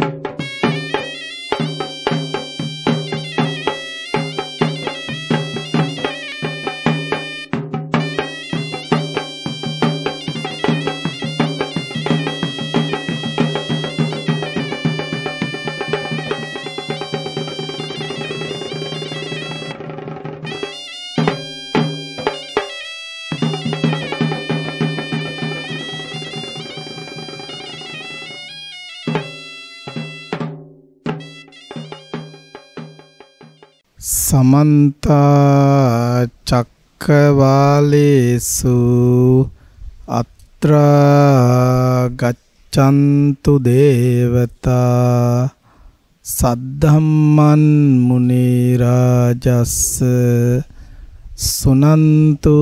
you සමන්ත චක්කවාලේසු අත්‍රා ගච්ඡන්තු දේවතා සද්ධම්මන් මුනි රාජස් සුනන්තු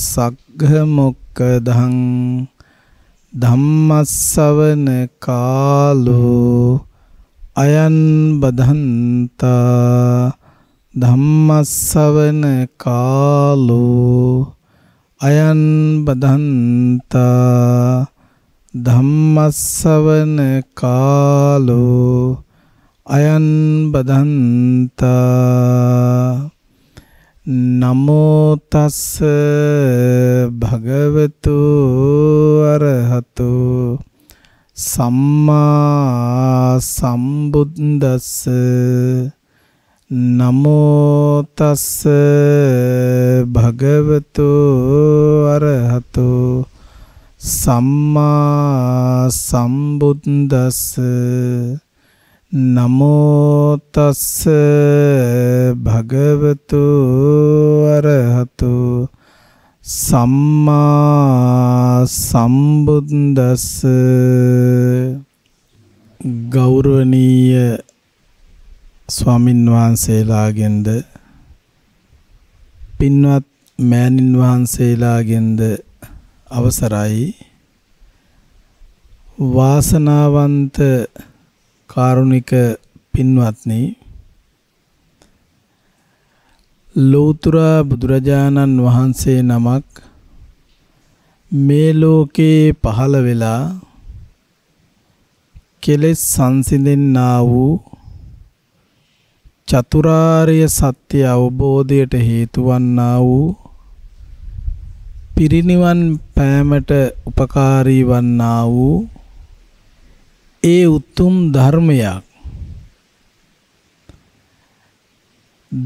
සග්ග මොක්කදං ධම්මස්සවන කාලෝ අයන් බදන්තා ධම්මස්සවන කාලෝ අයන් බදන්තා ධම්මස්සවන කාලෝ අයන් බදන්තා නමෝ තස් භගවතු අරහතු සම්මා සම්බුද්දස්ස නමෝ තස්ස භගවතු අරහතෝ සම්මා සම්බුද්දස්ස නමෝ තස්ස භගවතු අරහතෝ සම්මා සම්බුද්දස්ස ගෞරවනීය ස්වාමින් වහන්සේලාගෙන්ද පින්වත් මෑණින් වහන්සේලාගෙන්ද අවසරයි වාසනාවන්ත කාරුණික පින්වත්නි ලෝතර බුදුරජාණන් වහන්සේ නමක් මේ ලෝකේ පහළ වෙලා කෙලෙස් සංසිඳෙන්නා වූ චතුරාර්ය සත්‍ය අවබෝධයට හේතු වන්නා වූ පිරිනිවන් පෑමට උපකාරී වන්නා වූ ඒ උතුම් ධර්මයක්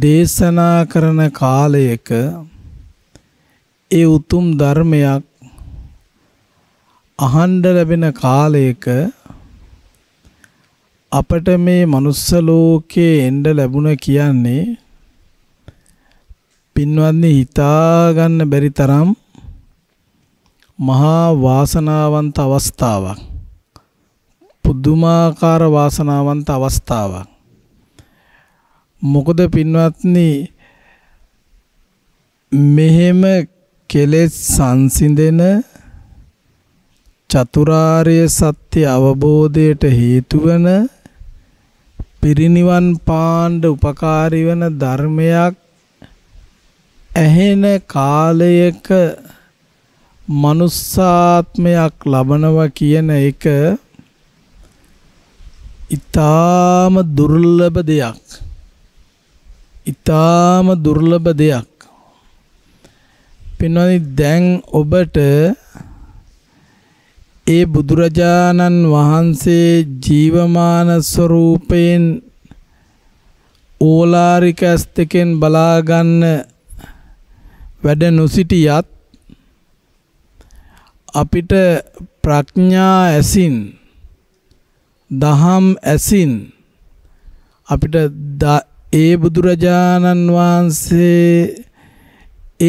දේශනා කරන කාලයක ඒ උතුම් ධර්මයක් අහන්ඩ ලැබෙන කාලයක අපට මේ මනුස්ස ලෝකේ එන්න ලැබුණ කියන්නේ පින්වත්නි හිතා ගන්න බැරි තරම් මහා වාසනාවන්ත අවස්ථාවක් පුදුමාකාර වාසනාවන්ත අවස්ථාවක් මොකද පින්වත්නි මෙහෙම කෙලෙස් සංසිඳෙන චතුරාර්ය සත්‍ය අවබෝධයට හේතු වෙන පිරිනිවන් පාණ්ඩ උපකාරී වන ධර්මයක් ඇහෙන කාලයක මනුස්සාත්මයක් ලබනවා කියන එක ඊටාම දුර්ලභ දෙයක් ඊටාම දුර්ලභ දෙයක් පින්වත්නි දැන් ඔබට ඒ බුදුරජාණන් වහන්සේ ජීවමාන ස්වરૂපයෙන් ඕලාරික ඇස් දෙකෙන් බලා ගන්න වැඩ නොසිටියත් අපිට ප්‍රඥා ඇසින් දහම් ඇසින් අපිට ඒ බුදුරජාණන් වහන්සේ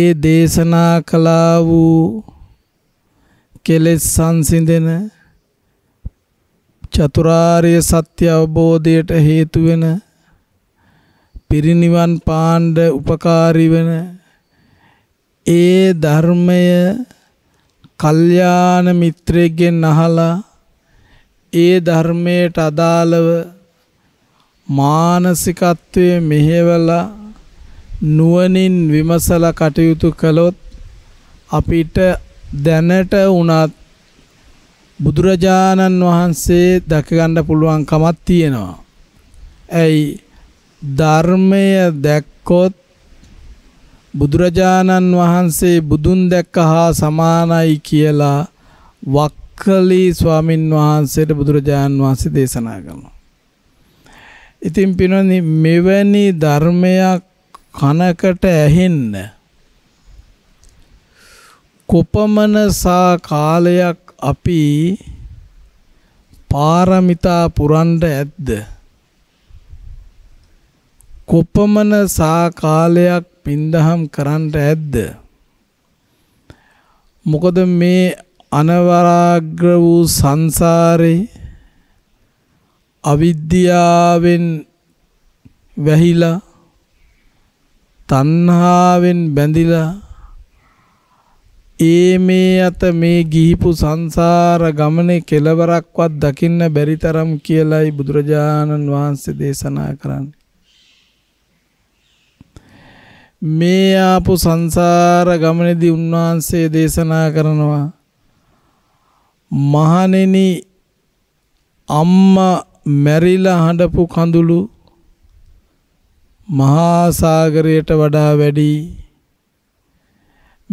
ඒ දේශනා කළා වූ කෙලෙස් සංසිඳෙන චතුරාර්ය සත්‍ය අවබෝධයට හේතු වෙන පිරිනිවන් පාණ්ඩ උපකාරී වෙන ඒ ධර්මය කල්යාණ මිත්‍රයෙක්ගෙන් අහලා ඒ ධර්මයට අදාළව මානසිකත්වයේ මෙහෙවලා නුවණින් විමසලා කටයුතු කළොත් අපිට දැනට වුණත් බුදුරජාණන් වහන්සේ දැකගන්න පුළුවන්කමක් තියෙනවා. ඇයි ධර්මය දැක්කොත් බුදුරජාණන් වහන්සේ බුදුන් දැක්ක හා සමානයි කියලා වක්කලි ස්වාමින් වහන්සේට බුදුරජාණන් වහන්සේ දේශනා කරනවා. ඉතින් පිනොනි මෙවැනි ධර්මයක් කනකට ඇහෙන්න කොපමණ සා කාලයක් අපි පාරමිතා පුරන්ඩ ඇද්ද කොපමණ සා කාලයක් පින්දහම් කරන්ට ඇද්ද මොකද මේ අනවරාග්‍ර වූ සංසාරේ අවිද්‍යාවෙන් වැහිලා තණ්හාවෙන් බැඳිලා ඒ මේ අත මේ ගිහිපු සංසාර ගමනේ කෙලවරක්වත් දකින්න බැරි තරම් කියලයි බුදුරජාණන් වහන්සේ දේශනා කරන්නේ. මේ ආපු සංසාර ගමනේදී උන්වහන්සේ දේශනා කරනවා මහණෙනි අම්මා මැරිලා හඬපු කඳුළු මහා සාගරයට වඩා වැඩියි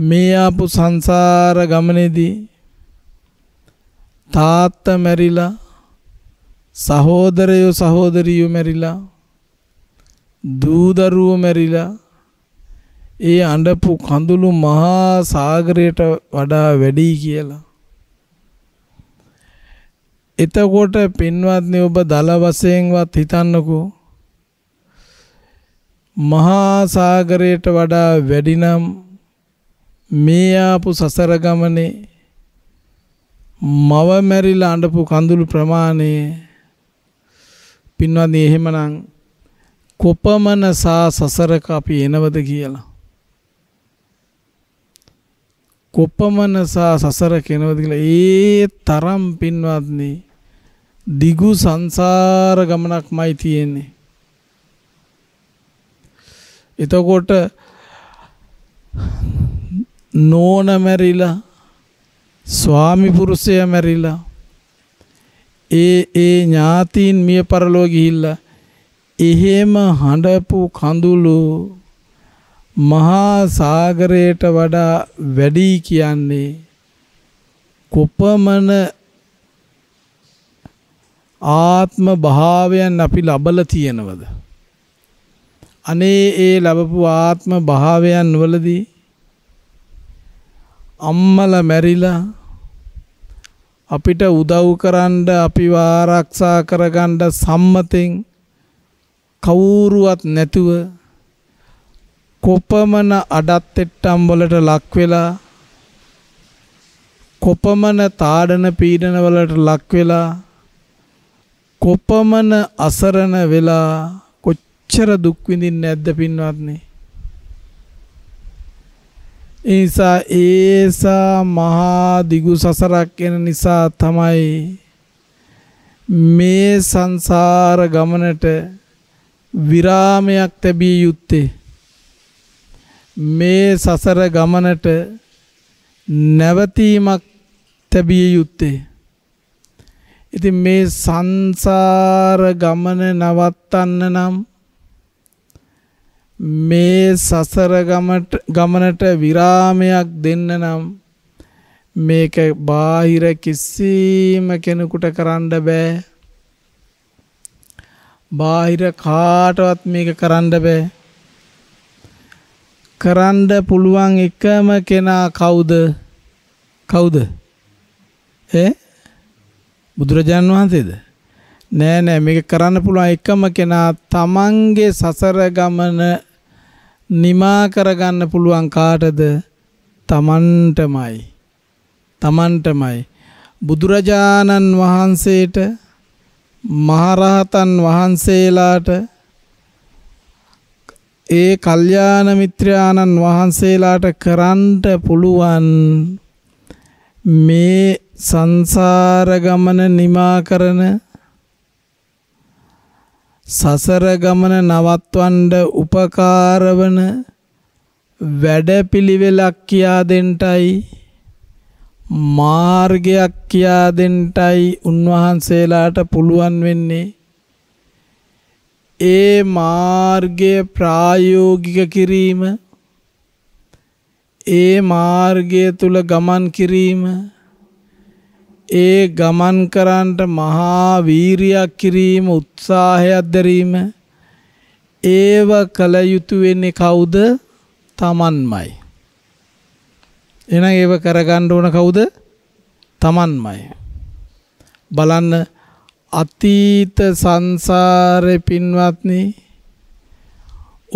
මේ ආපු සංසාර ගමනේදී තාත්තා මැරිලා සහෝදරයෝ සහෝදරියෝ මැරිලා දූ දරුවෝ මැරිලා ඒ අඬපු කඳුළු මහා සාගරයට වඩා වැඩි කියලා. එතකොට පින්වත්නි ඔබ දල වශයෙන්වත් හිතන්නකෝ මහා සාගරයට වඩා වැඩි නම් මේ ආපු සසර ගමනේ මව මැරිලා අඬපු කඳුළු ප්‍රමාණය පින්වත්නි එහෙමනම් කොපමණ සා සසරක අපි එනවද කියලා කොපමණ සා සසරක එනවද කියලා ඒ තරම් පින්වත්නි දිගු සංසාර ගමනක්මයි තියෙන්නේ එතකොට නෝන මැරිලා ස්වාමි පුරුෂය මැරිලා ඒ ඒ ඥාතීන් මිය පරලෝ ගිහිල්ලා එහෙම හඬපු කඳුළු මහා සාගරයට වඩා වැඩි කියන්නේ කොපමණ ආත්ම භාවයන් අපි ලබල තියෙනවද අනේ ඒ ලැබපු ආත්ම භාවයන් වලදී අම්මල මැරිලා අපිට උදව් කරන්න අපිව ආරක්ෂා කරගන්න සම්මතෙන් කවුරුවත් නැතුව කොපමණ අඩත් එට්ටම් වලට ලක් වෙලා කොපමණ තාඩන පීඩන වලට ලක් වෙලා කොපමණ අසරණ වෙලා කොච්චර දුක් විඳින්නේ නැද්ද පින්වත්නේ ඒ නිසා ඒසා මහා දිගු සසරක් එන නිසා තමයි මේ සංසාර ගමනට විරාමයක් තැබිය යුත්තේ මේ සසර ගමනට නැවතීමක් තැබිය යුත්තේ ඉතින් මේ සංසාර ගමන නවත්තන්න නම් මේ සසර ගමනට විරාමයක් දෙන්න නම් මේක බාහිර කිසිම කෙනෙකුට කරන්න බෑ බාහිර කාටවත් මේක කරන්න බෑ කරන්න පුළුවන් එකම කෙනා කවුද කවුද ඈ බුදුරජාන් වහන්සේද නෑ නෑ මේක කරන්න පුළුවන් එකම කෙනා තමන්ගේ සසර ගමන නිමා කරගන්න පුළුවන් කාටද? තමන්ටමයි. තමන්ටමයි. බුදුරජාණන් වහන්සේට මහරහතන් වහන්සේලාට ඒ කල්යාණ මිත්‍රාණන් වහන්සේලාට කරන්ට පුළුවන් මේ සංසාර ගමන නිමා කරන සසර ගමන නවත්වන්න උපකාරවන වැඩපිළිවෙලක් කියා දෙන්නයි මාර්ගයක් කියා දෙන්නයි උන්වහන්සේලාට පුළුවන් වෙන්නේ ඒ මාර්ගය ප්‍රායෝගික කිරීම ඒ මාර්ගය තුල ගමන් කිරීම ඒ ගමන් කරන්නට මහා වීරියක් කිරීම උත්සාහයක් දැරීම ඒව කළ යුතු වෙන්නේ කවුද? Tamanmai. එහෙනම් ඒව කරගන්න ඕන කවුද? Tamanmai. බලන්න අතීත සංසාරේ පින්වත්නි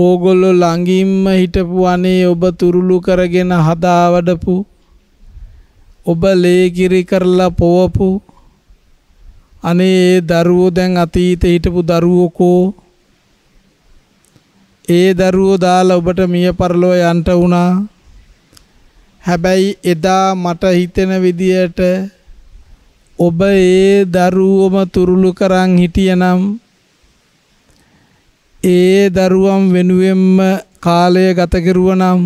ඕගොල්ලෝ ළඟින්ම හිටපු අනේ ඔබ තුරුළු කරගෙන හදාවඩපු ඔබ ලේකිරි කරලා පොවපු අනේ ඒ දරුවෝ දැන් අතීතේ හිටපු දරුවෝකෝ ඒ දරුවෝ දාලා ඔබට මිය පරලෝ යන්ට වුණා හැබැයි එදා මට හිතෙන විදියට ඔබ ඒ දරුවම තුරුළු කරන් හිටියනම් ඒ දරුවම් වෙනුවෙන්ම කාලය ගත කෙරුවනම්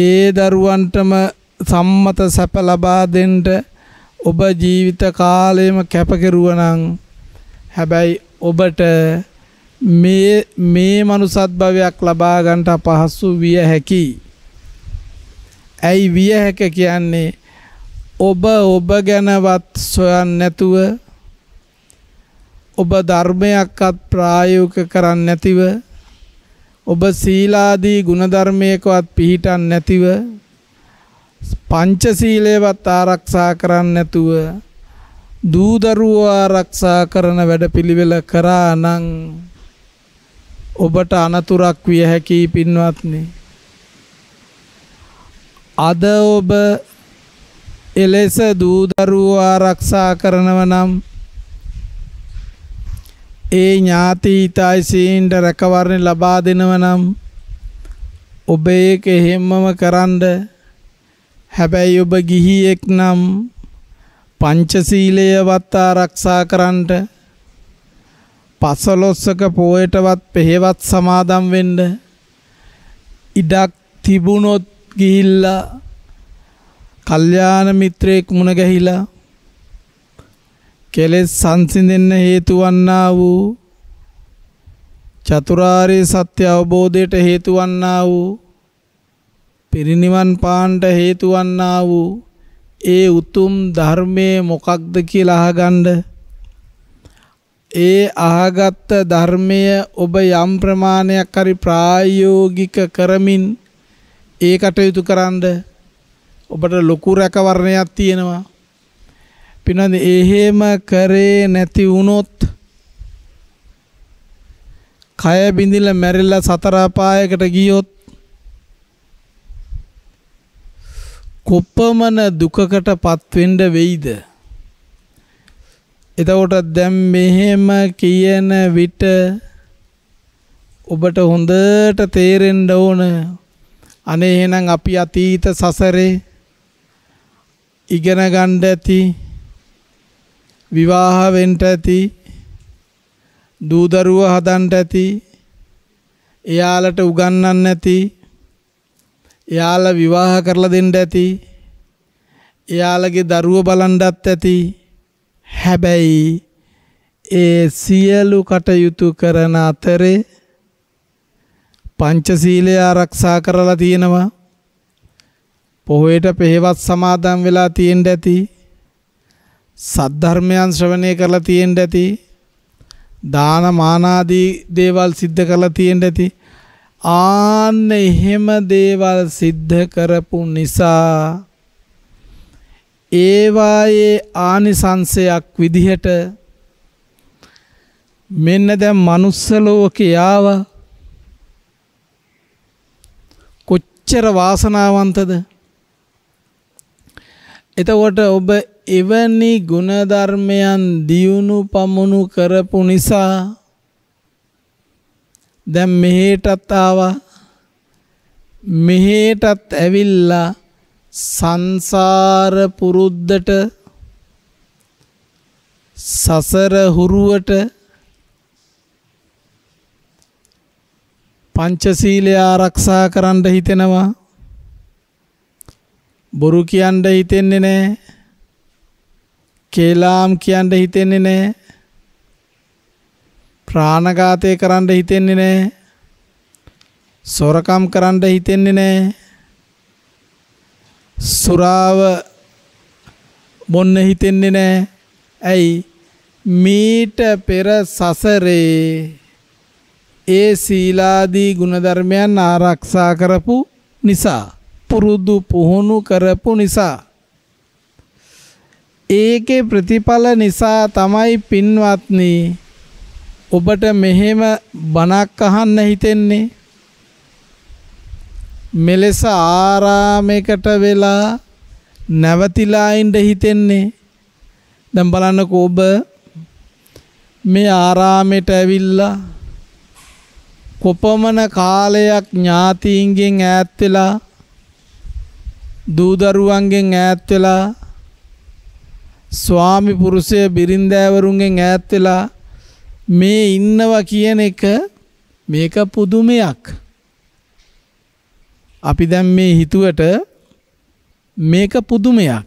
ඒ දරුවන්ටම සම්මත සැප ලබා දෙන්න ඔබ ජීවිත කාලයම කැප කෙරුවනම් හැබැයි ඔබට මේ මේ මනුසත් භවයක් ලබා ගන්නට අපහසු විය හැකියි. ඇයි විය හැක කියන්නේ ඔබ ඔබ ගැනවත් සොයන් නැතුව ඔබ ධර්මයක්වත් ප්‍රායෝගික කරන්න නැතිව ඔබ සීලාදී ගුණධර්මයකවත් පිහිටන් නැතිව පංචසීලයවත් ආරක්ෂා කරන්න නැතුව දූදරුවෝ ආරක්ෂා කරන වැඩපිළිවෙල කරා නම් ඔබට අනතුරක් විය හැකියි පින්වත්නි. අද ඔබ එලෙස දූදරුවෝ ආරක්ෂා කරනව නම් ඒ ඥාතීතයිසීන්ට රැකවරණ ලබා දෙනව නම් ඔබ ඒක එහෙම්මම කරන්න හැබැයි ඔබ ගිහියෙක් නම් පංචසීලය වත් ආරක්ෂා කරන්නට පසලොස්සක පෝයටවත් පෙහෙවත් සමාදම් වෙන්න ඉඩක් තිබුණොත් ගිහිල්ලා කල්යාණ මිත්‍රයෙක් මුණ ගැහිලා කෙලෙස් සංසිඳෙන්න හේතු වන්නා වූ චතුරාර්ය සත්‍ය අවබෝධයට හේතු වන්නා වූ පිරිනිවන් පාන්ට හේතු වන්නා වූ ඒ උතුම් ධර්මයේ මොකක්ද කියලා අහගන්න. ඒ අහගත්ත ධර්මය ඔබ යම් ප්‍රමාණයක් හරි ප්‍රායෝගික කරමින් ඒ කටයුතු කරන්න ඔබට ලොකු රැකවරණයක් තියෙනවා. පිනද එහෙම කරේ නැති වුණොත් කය බිඳිලා මැරිලා සතර අපායකට ගියොත් කොපමණ දුකකට පත්වෙන්ඩ වෙයිද. එතකොට දැම් මෙහෙම කියන විට ඔබට හොඳට තේරෙන්ඩ ඕන අනේ එහෙනම් අපි අතීත සසරේ ඉගෙන ගණ්ඩ ඇති විවාහවෙන්ට ඇති දූදරුව හදන්ට ඇති එයාලට උගන්නන්න ඇති එයාලා විවාහ කරලා දෙන්න ඇති එයාලගේ දරුව බලන්ඩත් ඇති හැබැයි ඒ සියලු කටයුතු කරන අතරේ පංචසීලය ආරක්ෂා කරලා තියෙනවා පොහොයට පෙහෙවත් සමාදම් වෙලා තියෙන්න ඇති සද්ධර්මයන් ශ්‍රවණය කරලා තියෙන්න ඇති දාන මානාදී දේවල් සිද්ධ කරලා තියෙන්න ඇති ආන්න එහෙම දේවල් සිද්ධ කරපු නිසා ඒවායේ ආනිසංසයක් විදිහට මෙන්න දැන් manuss ලෝකේ ආව කොච්චර වාසනාවන්තද එතකොට ඔබ එවැනි ගුණධර්මයන් දියුණු පමුණු කරපු නිසා දැන් මෙහෙටත් ආවා මෙහෙටත් ඇවිල්ලා සංසාර පුරුද්දට සසර හුරුවට පංචශීලය ආරක්ෂා කරන්න හිතෙනවා බොරු කියන්න හිතෙන්නේ නැහැ කේලාම් කියන්න හිතෙන්නේ නැහැ ප්‍රාණඝාතය කරන්න හිතෙන්නේ නැහැ. සොරකම් කරන්න හිතෙන්නේ නැහැ. සුරාව බොන්න හිතෙන්නේ නැහැ. ඇයි? මීට පෙර සසරේ ඒ සීලාදී ගුණධර්මයන් ආරක්ෂා කරපු නිසා පුරුදු පුහුණු කරපු නිසා ඒකේ ප්‍රතිඵල නිසා තමයි පින්වත්නි ඔබට මෙහෙම බණක් අහන්න හිතෙන්නේ මෙලෙස ආරාමයකට වෙලා නැවතිලා ඉඳ හිතෙන්නේ දැන් බලන්නකෝ ඔබ මේ ආරාමයට ඇවිල්ලා කොපමණ කාලයක් ඥාතීන්ගෙන් ඈත් වෙලා දූදරුවන්ගෙන් ඈත් වෙලා ස්වාමි පුරුෂය බිරින්දෑවරුන්ගෙන් ඈත් වෙලා මේ ඉන්නවා කියන එක මේක පුදුමයක්. අපි දැන් මේ හිතුවට මේක පුදුමයක්.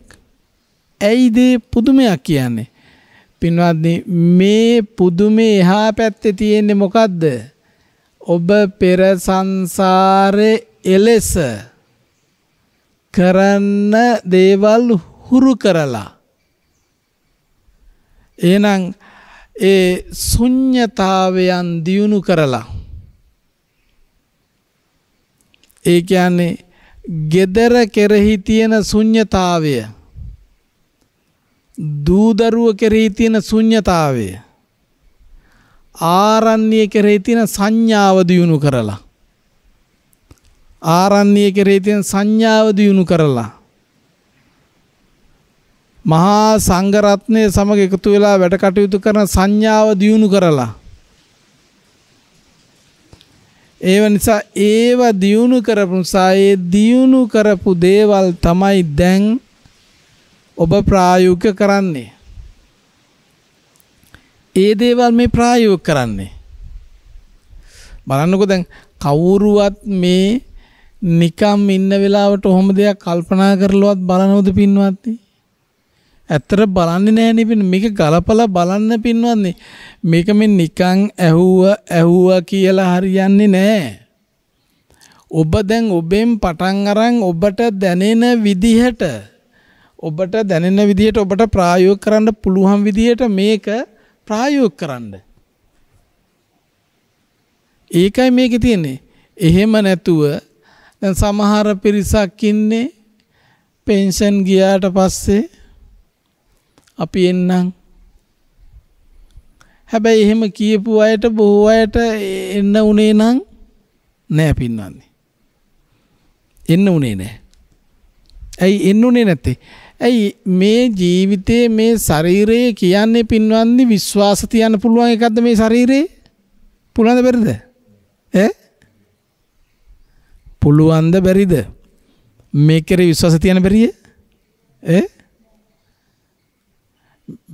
ඇයිද පුදුමයක් කියන්නේ? පින්වත්නි මේ පුදුමේ එහා පැත්තේ තියෙන්නේ මොකද්ද? ඔබ පෙර සංසාරේ එලෙස කරන්න දේවල් හුරු කරලා එහෙනම් ඒ සුඥ්ඥතාවයන් දියුණු කරලා. ඒ කියන්නේ ගෙදර කෙරෙහි තියෙන සුඥ්ඥතාවය දූදරුව කෙරෙහි තියෙන සුඥ්ඥතාවය ආරණ්‍යය කෙරෙහි තියෙන සංඥාව දියුණු කරලා. ආරණ්‍යය කෙරෙහි තියෙන සංඥාව දියුණු කරලා මහා සංඝරත්නය සමග එකතු වෙලා වැඩ කටයුතු කරන සංඥාව දියුණු කරලා ඒව නිසා ඒව දියුණු කරපු නිසා ඒ දියුණු කරපු දේවල් තමයි දැන් ඔබ ප්‍රායෝගික කරන්නේ ඒ දේවල් මේ ප්‍රායෝගික කරන්නේ බලන්නකෝ දැන් කවුරුවත් මේ නිකම් ඉන්න වෙලාවට ඔහොම දෙයක් කල්පනා කරලවත් බලනවද පින්වත්නි ඇත්තට බලන්නේ නැහැ නේ මේක ගලපලා බලන්න පින්වත්නි. මේක මේ නිකන් ඇහුව ඇහුව කියලා හරියන්නේ නැහැ. ඔබ දැන් ඔබෙන් පටන් අරන් ඔබට දැනෙන විදිහට ඔබට දැනෙන විදිහට ඔබට ප්‍රායෝගික කරන්න පුළුවන් විදිහට මේක ප්‍රායෝගික කරන්න. ඒකයි මේකේ තියෙන්නේ. එහෙම නැතුව දැන් සමහර පිරිසක් ඉන්නේ පෙන්ෂන් ගියාට පස්සේ අපි එන්නම් හැබැයි එහෙම කියපු අයට බොහෝ අයට එන්න උනේ නම් නෑ පින්වන්නේ. එන්න උනේ නෑ. ඇයි එන්න උනේ නැත්තේ? ඇයි මේ ජීවිතයේ මේ ශරීරය කියන්නේ පින්වන්දි විශ්වාස තියන්න පුළුවන් එකක්ද මේ ශරීරේ? පුළුවන්ද බැරිද? ඈ? පුළුවන්ද බැරිද? මේකේ විශ්වාස තියන්න බැරිය? ඈ?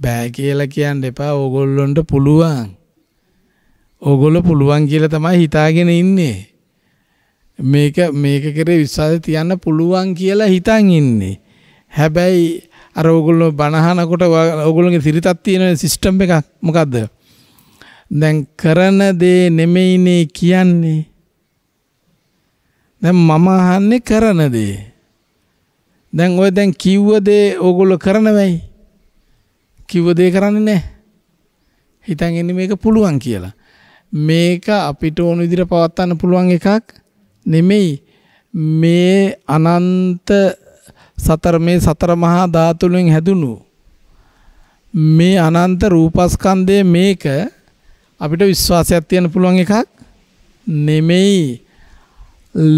බෑ කියලා කියන්න එපා. ඕගොල්ලොන්ට පුළුවන්. ඕගොල්ලෝ පුළුවන් කියලා තමයි හිතාගෙන ඉන්නේ. මේක මේක කරේ විශ්වාසය තියන්න පුළුවන් කියලා හිතන් ඉන්නේ. හැබැයි අර ඕගොල්ලෝ බනහනකොට ඕගොල්ලෝගේ සිරිතක් තියෙන සිස්ටම් එකක් මොකද්ද? දැන් කරන දේ නෙමෙයිනේ කියන්නේ. දැන් මම අහන්නේ කරන දේ. දැන් ඔය දැන් කිව්ව දේ ඕගොල්ලෝ කරනවයි. කිව්ව දේ කරන්නේ නැහැ. හිතන් ඉන්නේ මේක පුළුවන් කියලා. මේක අපිට ඕන විදිහට පවත්වන්න පුළුවන් එකක් නෙමෙයි. මේ අනන්ත සතර මේ සතර මහා ධාතු වලින් හැදුණු මේ අනන්ත රූපස්කන්ධය මේක අපිට විශ්වාසයක් තියන්න පුළුවන් එකක් නෙමෙයි.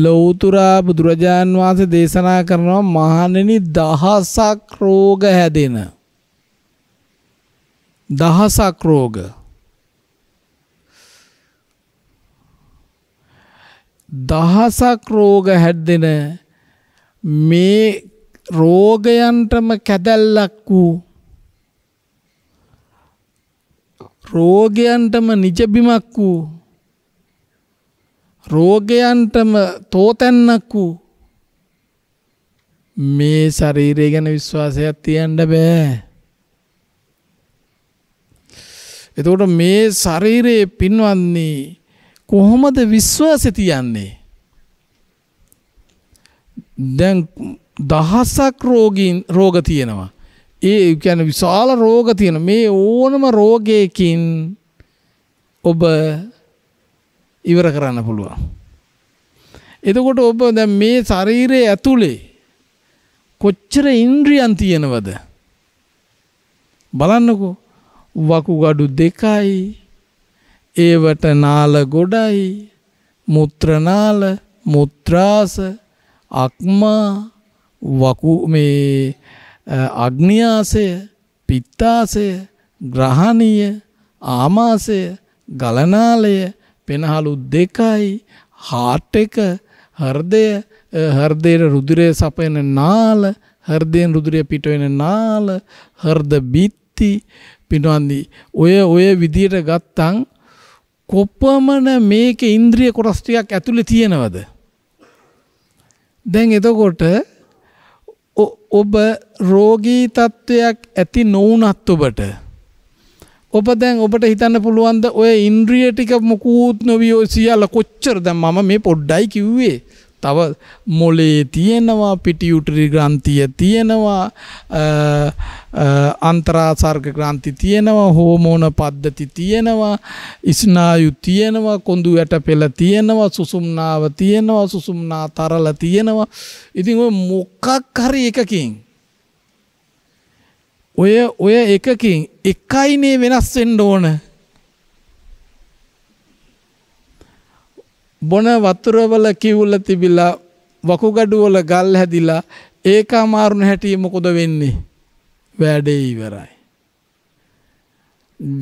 ලෞතුරා බුදුරජාන් වහන්සේ දේශනා කරනවා මහණෙනි දහසක් රෝග හැදෙන දහසක් රෝග දහසක් රෝග හැද්දෙන මේ රෝගයන්ටම කැදැල්ලක් වූ රෝගයන්ටම නිජබිමක් වූ රෝගයන්ටම තෝතැන්නක් වූ මේ ශරීරය ගැන විශ්වාසයක් තියන්න බෑ එතකොට මේ ශරීරයේ පින්වන්නේ කොහොමද විශ්වාසෙ තියන්නේ? දැන් දහසක් රෝගීන් රෝග තියෙනවා. ඒ කියන්නේ විශාල රෝග තියෙන මේ ඕනම රෝගයකින් ඔබ ඉවර කරන්න පුළුවන්. එතකොට ඔබ දැන් මේ ශරීරයේ ඇතුලේ කොච්චර ඉන්ද්‍රියන් තියෙනවද? බලන්නකෝ වකුගඩු දෙකයි ඒවට නාල ගොඩයි මුත්‍රනාල මුත්‍රාස අක්මා වකු මේ අග්නියාසය පිත්තාසය ග්‍රහණීය ආමාසය ගලනාලය පෙනහලු දෙකයි හාට් එක හෘදය හෘදයේ රුධිරය සපයන නාල හෘදයෙන් රුධිරය පිටවෙන නාල හෘද බිත්ති පිටවන්දී ඔය ඔය විදියට ගත්තං කොපමණ මේක ඉන්ද්‍රිය කොටස් ටිකක් ඇතුලේ තියෙනවද දැන් එතකොට ඔබ රෝගී තත්වයක් ඇති නොවුනත් ඔබට ඔබ දැන් ඔබට හිතන්න පුළුවන්ද ඔය ඉන්ද්‍රිය ටික මොකුත් නොවිය සියල්ල කොච්චර දැන් මම මේ පොඩ්ඩයි කිව්වේ තව මොලේ තියෙනවා පිටියුටරි ග්‍රන්ථිය තියෙනවා අන්තරාසර්ග ග්‍රන්ථි තියෙනවා හෝමෝන පද්ධති තියෙනවා ඉස්නායු තියෙනවා කොඳු යට පෙළ තියෙනවා සුසුම්නාව තියෙනවා සුසුම්නා තරල තියෙනවා ඉතින් ඔය මොකක් හරි එකකින් ඔය ඔය එකකින් එකයිනේ වෙනස් වෙන්න ඕන බොන වතුරවල කිවුල තිබිලා වකුගඩුවල ගල් හැදිලා ඒක අමාරුණ හැටිය මොකොද වෙන්නේ වැඩේ ඉවරයි.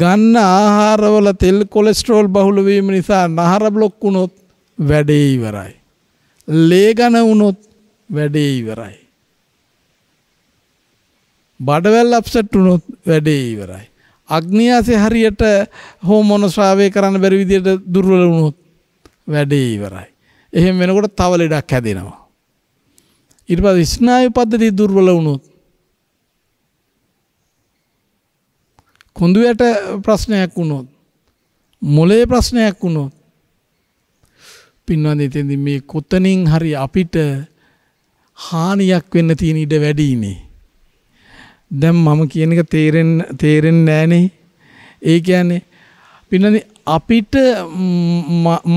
ගන්න ආහාරවල තෙල් කොලෙස්ටරෝල් බහුලවීම නිසා නහර බ්ලොක් වුණොත් වැඩේ ඉවරයි. ලේගන වුණොත් වැඩේ ඉවරයි. බඩවැල් අප්සට් වුණොත් වැඩේ ඉවරයි. අග්නියාසේ හරියට හෝමෝන ශ්‍රාවය කරන්න බැරි විදියට දුර්වල වුණොත් වැඩේ ඉවරයි. එහෙම වෙනකොට තව ලෙඩක් හැදෙනවා. ඊට පස්සේ ස්නායු පද්ධතිය දුර්වල වුණොත් කොඳුයට ප්‍රශ්නයක් වුණොත් මොලේ ප්‍රශ්නයක් වුණොත් පින්වන්දි තෙන්දි මේ කොතනින් හරි අපිට හානියක් වෙන්න තියෙන ඉඩ වැඩිනේ. දැන් මම කියන එක තේරෙන්න තේරෙන්නේ නැහනේ. ඒ කියන්නේ පින්නදි අපිට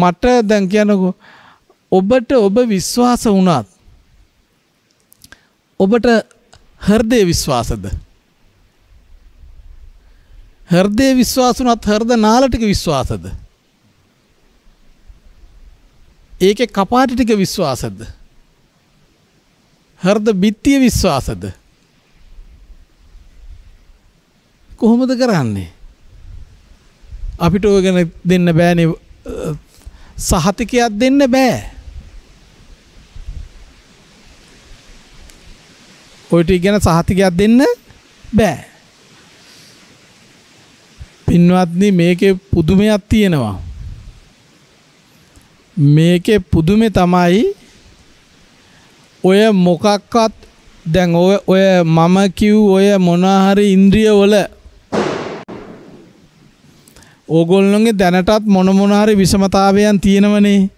මට දැන් කියනකෝ ඔබට ඔබ විශ්වාස වුණත් ඔබට හර්දය විශ්වාසද හර්දය විශ්වාස වුණත් හර්ද නාලටික විශ්වාසද ඒක කපාට ටික විශ්වාසද හර්ද බිත්තිය විශ්වාසද කොහොමද කරන්නේ අපිට ඕ ගැන දෙන්න බෑන සහතිකයක් දෙන්න බෑ. ඔයිට ගැන සහතිකයක් දෙන්න බෑ. පින්වත්න මේක පුදුමයක් තියෙනවා. මේක පුදුමෙ තමයි ඔය මොකක්වත් දැන් ඔය මම කිව් ඔය මොනාහරි ඉන්ද්‍රිය වල ඕගොල්ලොන්ගේ දැනටත් මොනමොනාරි විෂමතාවයන් තියෙනවනේ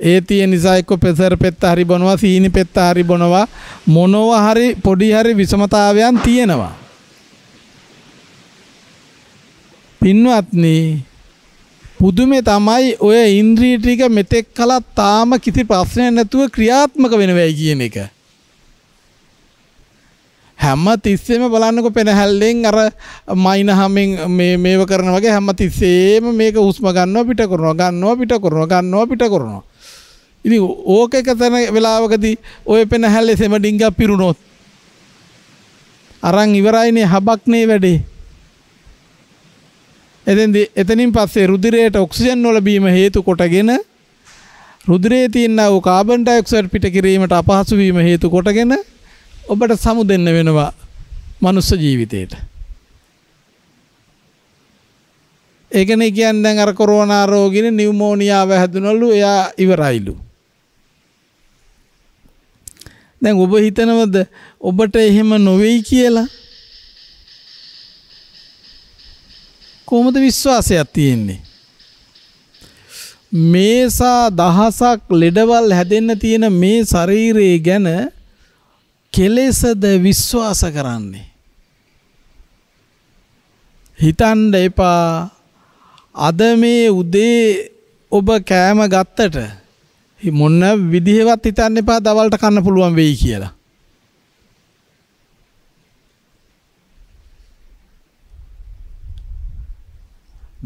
ඒ තියෙන නිසා එක්ක පෙසර් පෙත්ත හරි බොනවා සීනි පෙත්ත හරි බොනවා මොනව හරි පොඩි හරි විෂමතාවයන් තියෙනවා පින්වත්නි පුදුමේ තමයි ඔය ඉන්ද්‍රිය ටික මෙතෙක් කලත් තාම කිසි ප්‍රශ්නයක් නැතුව ක්‍රියාත්මක වෙනවයි කියන එක හැම තිස්සෙම බලන්නකො පෙනහැල්ලෙන් අර මයින්හමෙන් මේ මේව කරන වගේ හැම තිස්සෙම මේක හුස්ම ගන්නවා පිට කරනවා ගන්නවා පිට කරනවා ගන්නවා පිට කරනවා ඉතින් ඕක එක තැන වෙලාවකදී ඔය පෙනහැල්ලේ සෙම ඩිංගක් පිරුණොත් අරන් ඉවරයිනේ හබක් නේ වැඩේ එතෙන්දි එතනින් පස්සේ රුධිරයට ඔක්සිජන් වල බීම හේතු කොටගෙන රුධිරයේ තියෙනා වූ කාබන් ඩයොක්සයිඩ් පිට කිරීමට අපහසු වීම හේතු කොටගෙන ඔබට සමු දෙන්න වෙනවා මනුස්ස ජීවිතයට. ඒකන කියන් දැන් අර කොරෝනාරෝගෙන නිවමෝනිියාව හැදනොල්ලු එයා ඉවරයිලු. දැන් ඔබ හිතනවද ඔබට එහෙම නොවෙයි කියලා කොහොමද විශ්වාසයක් තියෙන්නේ. මේසා දහසක් ලෙඩවල් හැදෙන්න තියෙන මේ ශරීරයේ ගැන කෙලෙසද විශ්වාස කරන්නේ හිතන්න එපා අද මේ උදේ ඔබ කෑම ගත්තට මොන්න විදිහෙවත් හිතන්න එපා දවල්ට කන්න පුළුවන් වෙයි කියලා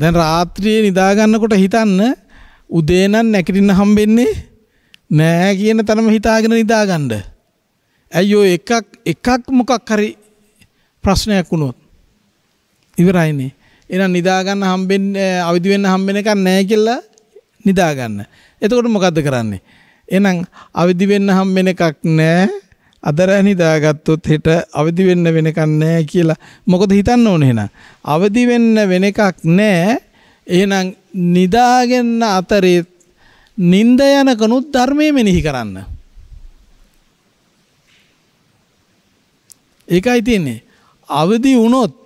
දැන් රාත්‍රියේ නිදාගන්නකොට හිතන්න උදේ නම් නැගිටින්න හම්බෙන්නේ නෑ කියන තරම හිතාගෙන නිදාගන්න ඇයි ඔය එකක් එකක් මොකක් හරි ප්‍රශ්නයක් වුණොත් ඉවරයිනේ. එහෙනම් නිදා ගන්න හම්බෙන්නේ අවදි වෙන්න හම්බෙන එකක් නැහැ කියලා නිදා ගන්න. එතකොට මොකද්ද කරන්නේ? එහෙනම් අවදි වෙන්න හම්බෙන එකක් නැහැ. අදර නිදාගත්තොත් හෙට අවදි වෙන්න වෙනකක් නැහැ කියලා මොකද හිතන්න ඕනේ එහෙනම්. අවදි වෙන්න වෙන එකක් නැහැ. එහෙනම් නිදාගෙන අතරේ නිින්ද යනකනුත් ධර්මයේ මෙනෙහි කරන්න. ඒකයි තියෙන්නේ. අවදි වුණොත්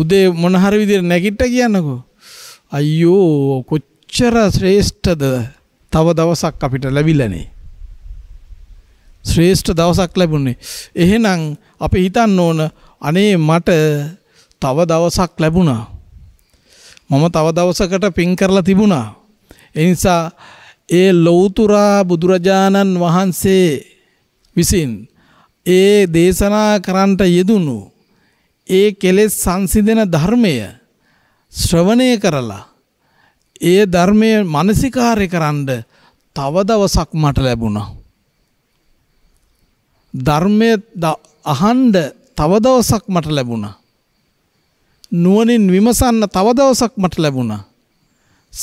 උදේ මොන හරි විදිහට නැගිට කියන්නකෝ. අයියෝ කොච්චර ශ්‍රේෂ්ඨද තව දවසක් අපිට ලැබිලානේ. ශ්‍රේෂ්ඨ දවසක් ලැබුණේ. එහෙනම් අපි හිතන්න ඕන අනේ මට තව දවසක් ලැබුණා. මම තව දවසකට පින් කරලා තිබුණා. ඒ නිසා ඒ ලෞතුරා බුදුරජාණන් වහන්සේ විසින් ඒ දේශනා කරන්නට යෙදුණු ඒ කෙලෙස් සංසිඳන ධර්මය ශ්‍රවණය කරලා ඒ ධර්මය මානසිකාරය කරන්න තව දවසක් මට ලැබුණා. ධර්මය අහන්ඩ තව දවසක් මට ලැබුණා. නුවණින් විමසන්න තව දවසක් මට ලැබුණා.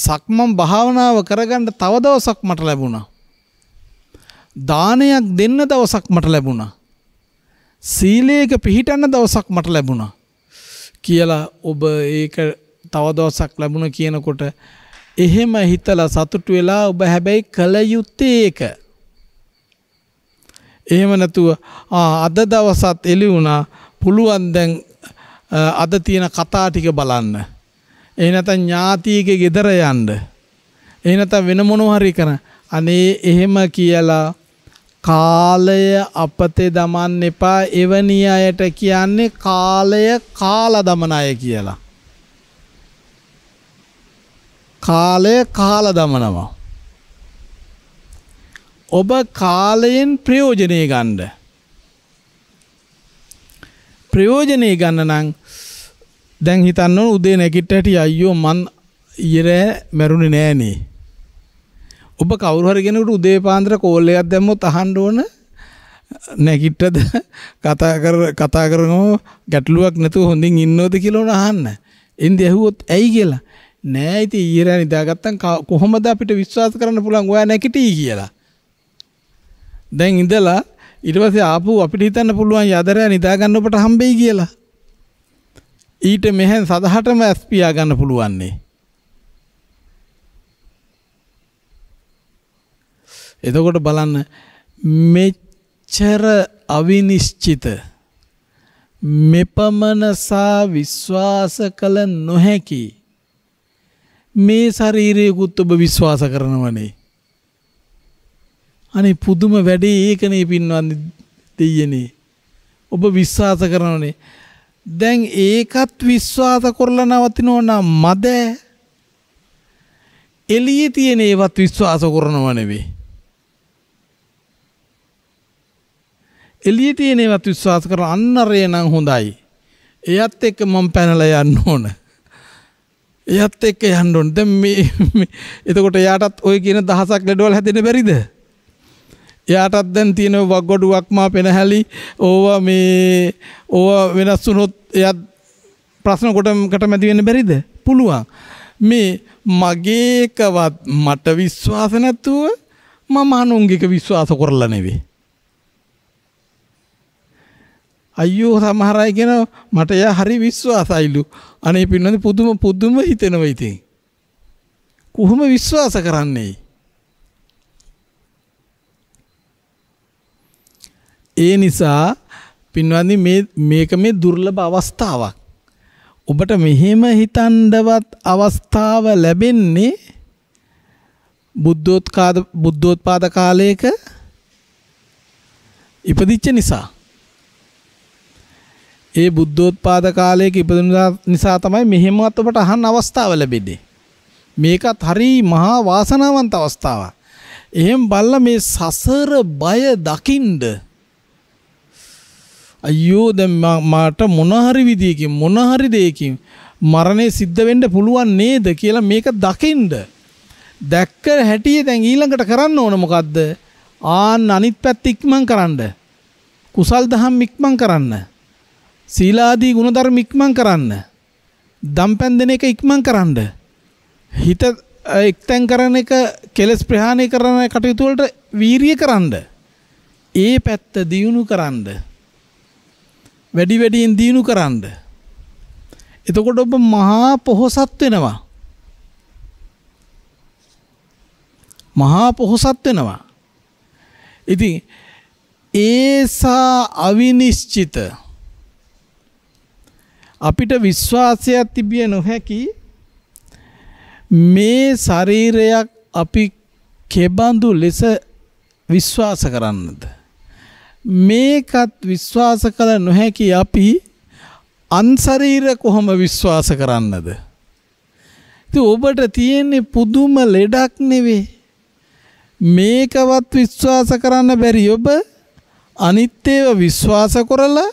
සක්මන් භාවනාව කරගන්න තව දවසක් මට ලැබුණා. දානයක් දෙන්න දවසක් මට ලැබුණා. සීලයක පිහිටන්න දවසක් මට ලැබුණා. කියලා ඔබ ඒක තවදවසක් ලැබුණ කියනකොට එහෙම හිතලා සතුටු වෙලා ඔබ හැබැයි කළ යුත්තේ ඒක. එහෙම නැතුව අද දවසත් එළි වුණා පුළුවන් දැන් අද තියෙන කතා ටික බලන්න. ඒ නැත්නම් ඥාතියගේ ගෙදර යන්න. ඒ නැත්නම් වෙන මොනවා හරි කරන්න. අනේ එහෙම කියලා කාලය අපතේ දමන්න එපා එවැනි අයට කියන්නේ කාලය කාලා දමන අය කියලා. කාලය කාලා දමනවා. ඔබ කාලයෙන් ප්‍රයෝජනය ගණ්ඩ. ප්‍රයෝජනය ගන්න නං දැන් හිතන්න උදේ නැකිට ඇට අයියෝ මන් ඉර මැරුණි නෑනේ ඔබ කවුරුහරගෙනට උදේ පාන්දර කෝල්ලයක් දැම්මොත් අහන්ඩ ඕන නැගිට්ටද කතා කතා කරනෝ ගැටලුවක් නැතුව හොඳින් ඉන්නෝද කියලවන අහන්න. එන්ද ඇහුවොත් ඇයි කියලා නෑ ඉති ඊරෑ නිදාගත්තන් කොහොමද අපිට විශ්වාස කරන්න පුළන් ඔයා නැකිටී කියලා. දැන් ඉඳලා ඉටවස ආපු අපිට හිතන්න පුළුවන් යදරය නිදාගන්න ඔබට හම්බෙයි කියලා. ඊට මෙහැන් සදහටම ඇස්පියා ගන්න පුළුවන්නේ. එතකොට බලන්න මෙච්චර අවිනිශ්චිත මෙපමණසා විශ්වාස කළ නොහැකි මේ ශරීරයකුත් ඔබ විශ්වාස කරනවනේ. අනේ පුදුම වැඩේ ඒකනේ පින්වන්න දෙයනේ. ඔබ විශ්වාස කරනවනේ. දැන් ඒකත් විශ්වාස කරලා නවතිනවනම් මද එළියේ තියෙන ඒවත් විශ්වාස කරනව නෙවෙයි. එලිය තියෙනේවත් විශ්වාස කර අන්නරේ නම් හොඳයි. එයත් එක්ක මම පැනලා යන්න ඕන. එයත් එක්ක යන්න ඕන. දැන් මේ එතකොට එයාටත් ওই කියන දහසක් ලඩවල හැදෙන්න බැරිද? එයාටත් දැන් තියෙන වග්ගොඩුවක් මා පෙනහැලි ඕවා මේ ඕවා වෙනස් වුණොත් එයත් ප්‍රශ්න කොටකට මැදි වෙන්න බැරිද? පුළුවන්. මේ මගේ එකවත් මට විශ්වාස නැතුව මම අනුන්ගේක විශ්වාස කරලා නෙවෙයි. අයියෝ සමහර අය කියන මට එයා හරි විශ්වාසයිලු. අනේ පින්නද පුදුම පුදුම හිතෙනවා ඉතින්. කොහොම විශ්වාස කරන්නේ? ඒ නිසා පින්වත්නි මේ මේක මේ දුර්ලභ අවස්ථාවක්. ඔබට මෙහෙම හිතන්නවත් අවස්ථාව ලැබෙන්නේ බුද්ධෝත්පාද බුද්ධෝත්පාද කාලයක ඉපදිච්ච නිසා. ඒ බුද්ධෝත්පාද කාලයක ඉපදුන නිසා තමයි මෙහෙමවත් ඔබට අහන්න අවස්ථාව ලැබෙන්නේ. මේකත් හරි මහා වාසනාවන්ත අවස්ථාවක්. එහෙන් බල්ලා මේ සසර බය දකින්ද අයියෝ දැන් මාට මොන හරි විදියකින් මොන හරි දෙයකින් මරණය සිද්ධ වෙන්න පුළුවන් නේද කියලා මේක දකින්ද දැක්ක හැටිය දැන් ඊළඟට කරන්න ඕන මොකද්ද ආන් අනිත් පැත්ත ඉක්මන් කරන්න කුසල් දහම් ඉක්මන් කරන්න සීලාදී ගුණධර්ම ඉක්මන් කරන්න. දම්පැන් දෙන එක ඉක්මන් කරන්න. හිත එක්තැන් කරන එක කෙලස් ප්‍රහාණය කරන කටයුතු වලට වීරිය කරන්න. ඒ පැත්ත දියුණු කරන්න. වැඩි වැඩියෙන් දියුණු කරන්න. එතකොට ඔබ මහා පොහොසත් වෙනවා. මහා පොහොසත් වෙනවා. ඉතින් ඒසා අවිනිශ්චිත අපිට විශ්වාසයක් තිබිය නොහැකි මේ ශරීරයක් අපි කෙබඳු ලෙස විශ්වාස කරන්නද මේකත් විශ්වාස කළ නොහැකි අපි අන් ශරීර කොහොම විශ්වාස කරන්නද ඉතින් ඔබට තියෙන්නේ පුදුම ලෙඩක් නෙවෙයි මේකවත් විශ්වාස කරන්න බැරි ඔබ අනිත් ඒවා විශ්වාස කරලා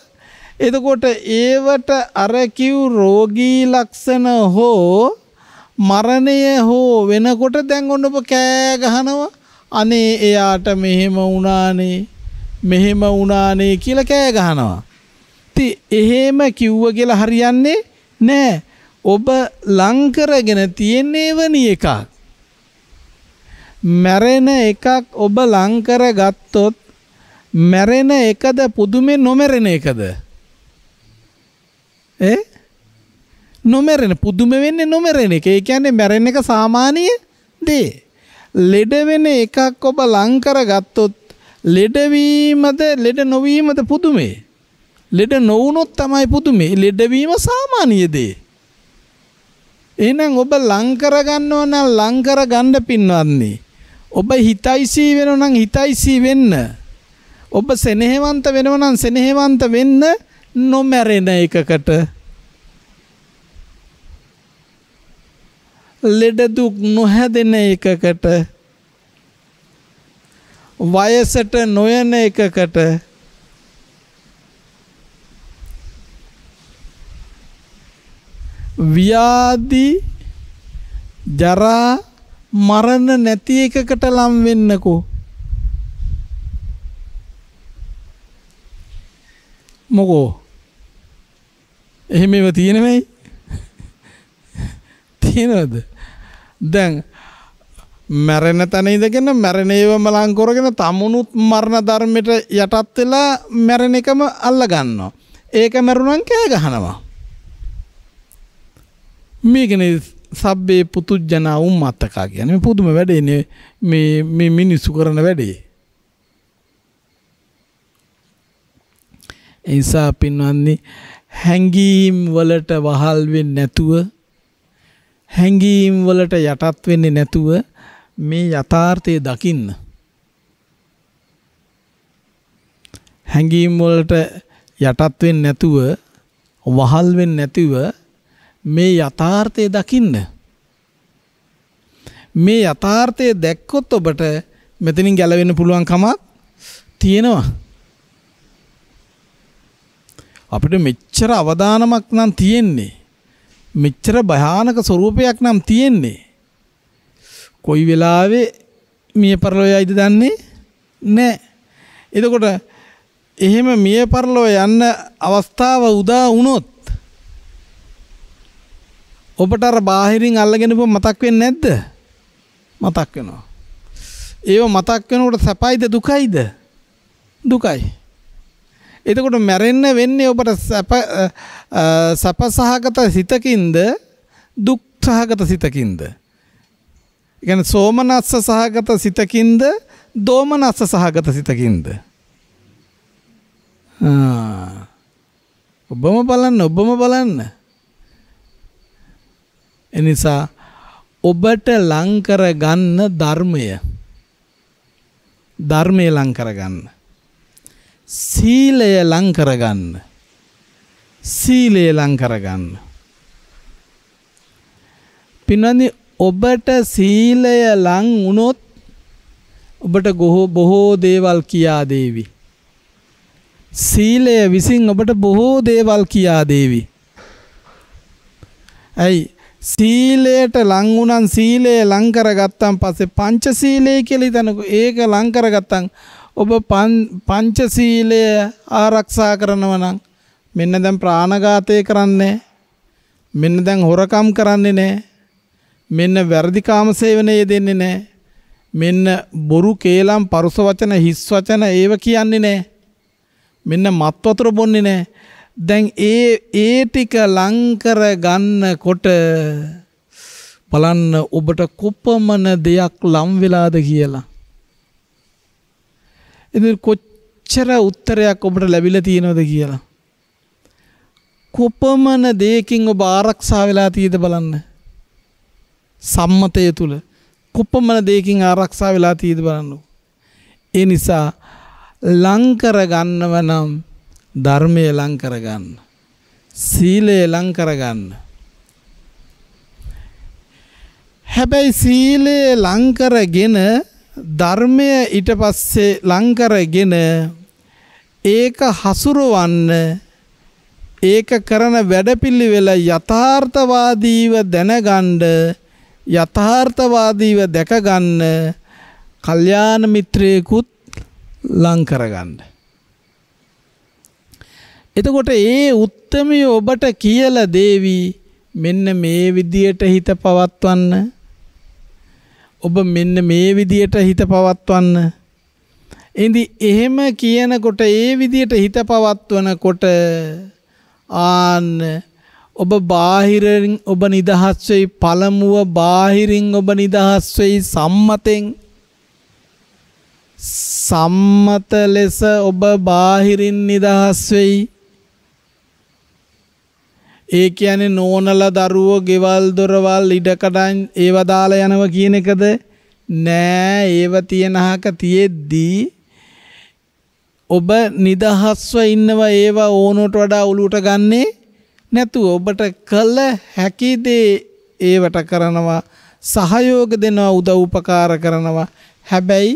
එතකොට ඒවට අර කිව් රෝගී ලක්ෂණ හෝ මරණය හෝ වෙනකොට දැන් ඔන්න ඔබ කෑ ගහනවා අනේ එයාට මෙහෙම වුණානේ මෙහෙම වුණානේ කියලා කෑ ගහනවා. ඉතින් එහෙම කිව්ව කියලා හරියන්නේ නෑ. ඔබ ලං කරගෙන තියෙන්නේ වෙනි එකක්. මැරෙන එකක් ඔබ ලං කරගත්තොත් මැරෙන එකද පුදුමේ නොමැරෙන එකද? නොමැරෙන පුදුම වෙන්න නොමැරෙන එක ඒ කියන්නේ මැරෙන එක සාමාන්‍ය දේ. ලෙඩ වෙන එකක් ඔබ ලං කරගත්තොත් ලෙඩවීමද ලෙඩ නොවීමද පුදුමේ. ලෙඩ නොවුනොත් තමයි පුදුමේ. ලෙඩවීම සාමාන්‍ය දේ. එහෙනම් ඔබ ලං කරගන්නව නම් ලං කරගන්න පින්වත්නි. ඔබ හිතයිසී වෙනව නම් හිතයිසී වෙන්න. ඔබ සෙනෙහවන්ත වෙනව නම් සෙනෙහවන්ත වෙන්න. නොමැරෙන එකකට ලෙඩදුක් නොහැදෙන එකකට වයසට නොයන එකකට ව්‍යාදි ජරා මරණ නැති එකකට ලම් වෙන්නකෝ මොකෝ එහෙම ඒවා තියෙනවයි තියෙනවද දැන් මැරෙන තැන ඉඳගෙන මැරෙන ඒවම ලං කරගෙන තමුණුත් මරණ ධර්මයට යටත් වෙලා මැරෙන එකම අල්ල ගන්නවා ඒක මැරුණන් කෑ ගහනවා මේකන සබ්බේ පුතුජ්ජනා උම්මත්තකා කියන්නේ මේ පුදුම වැඩේනේ මේ මේ මිනිස්සු කරන වැඩේ ඒ නිසා පින්වත්නි හැඟීම් වලට වහල් වෙන්නේ නැතුව හැඟීම් වලට යටත් වෙන්නේ නැතුව මේ යථාර්ථය දකින්න හැඟීම් වලට යටත් වෙන්නේ නැතුව වහල් වෙන්නේ නැතිව මේ යථාර්ථය දකින්න මේ යථාර්ථය දැක්කොත් ඔබට මෙතනින් ගැලවෙන්න පුළුවන් කමක් තියෙනවා අපිට මෙච්චර අවදානමක් නම් තියෙන්නේ. මෙච්චර භයානක ස්වરૂපයක් නම් තියෙන්නේ. කොයි වෙලාවේ මිය පරලොයයිද දන්නේ නැහැ. එතකොට එහෙම මිය පරලොව යන්න අවස්ථාව උදා වුණොත් ඔබට අර බාහිරින් අල්ලගෙන ඉපො මතක් වෙන්නේ නැද්ද? මතක් වෙනවා. ඒව මතක් වෙනකොට සැපයිද දුකයිද? දුකයි. එතකොට මැරෙන්න වෙන්නේ ඔබට සැප සැපසහගත සිතකින්ද දුක් සහගත සිතකින්ද? يعني සෝමනස්ස සහගත සිතකින්ද දෝමනස්ස සහගත සිතකින්ද? ඔබම බලන්න ඔබම බලන්න. එනිසා ඔබට ලංකර ගන්න ධර්මය ධර්මය ලංකර ගන්න. සීලය ලං කරගන්න. සීලය ලං කරගන්න. පින්වන්දි ඔබට සීලය ලං වුණොත් ඔබට ගොහෝ බොහෝ දේවල් කියා දේවි. සීලය විසින් ඔබට බොහෝ දේවල් කියා දේවි. ඇයි සීලයට ලංවුනන් සීලය ලංකරගත්තන් පසේ පංච සීලය කෙලි තැනකු ඒක ලංකරගත්තන් ඔබ පංචශීලය ආරක්ෂා කරනවා නම් මෙන්න දැන් ප්‍රාණඝාතය කරන්නේ මෙන්න දැන් හොරකම් කරන්නේ නැහැ මෙන්න වැරදි කාමසේවනය දෙන්නේ නැහැ මෙන්න බොරු කේලම් පරුස වචන හිස් වචන ඒව කියන්නේ නැහැ මෙන්න මත් වතුර බොන්නේ නැහැ දැන් ඒ ඒ ටික ලං කර ගන්නකොට බලන්න ඔබට කොපමණ දෙයක් ලම් වෙලාද කියලා එ කොච්චර උත්තරයක් ඔබට ලැබිල තියෙනවද කියලා. කොපමන දේකින් ඔබ ආරක්ෂා වෙලා තියද බලන්න. සම්මතය තුළ කොපමන දේකින් ආරක්ෂා වෙලා තියද බලන්නු. ඒ නිසා ලංකරගන්නව නම් ධර්මය ලංකරගන්න. සීලය ලංකරගන්න. හැබැයි සීලය ලංකරගෙන ධර්මය ඊට පස්සේ ලංකරගෙන ඒක හසුරවන්න ඒක කරන වැඩපිළිවෙල යථාර්ථවාදීව දැනගන්න යථාර්ථවාදීව දැකගන්න කල්යාණ මිත්‍රයෙකුත් ලං කරගන්න. එතකොට ඒ උත්තමය ඔබට කියලා දේවි මෙන්න මේ විදියට හිත පවත්වන්න ඔබ මෙන්න මේ විදියට හිත පවත්වන්න. ඉඳි එහෙම කියනකොට ඒ විදියට හිත පවත්වනකොට ආන්න ඔබ බාහිරින් ඔබ නිදහස් වෙයි පළමුව බාහිරින් ඔබ නිදහස් වෙයි සම්මතෙන් සම්මත ලෙස ඔබ බාහිරින් නිදහස් වෙයි ඒ කියන්නේ නෝනල දරුවෝ ගෙවල් දොරවල් ඉඩකඩන් ඒව දාලා යනවා කියන එකද නෑ ඒව තියනහක තියෙද්දී ඔබ නිදහස්ව ඉන්නවා ඒව ඕනට වඩා උලුවට ගන්නේ නැතුව ඔබට කළ හැකි දේ ඒවට කරනවා සහයෝග දෙනවා උදව් උපකාර කරනවා හැබැයි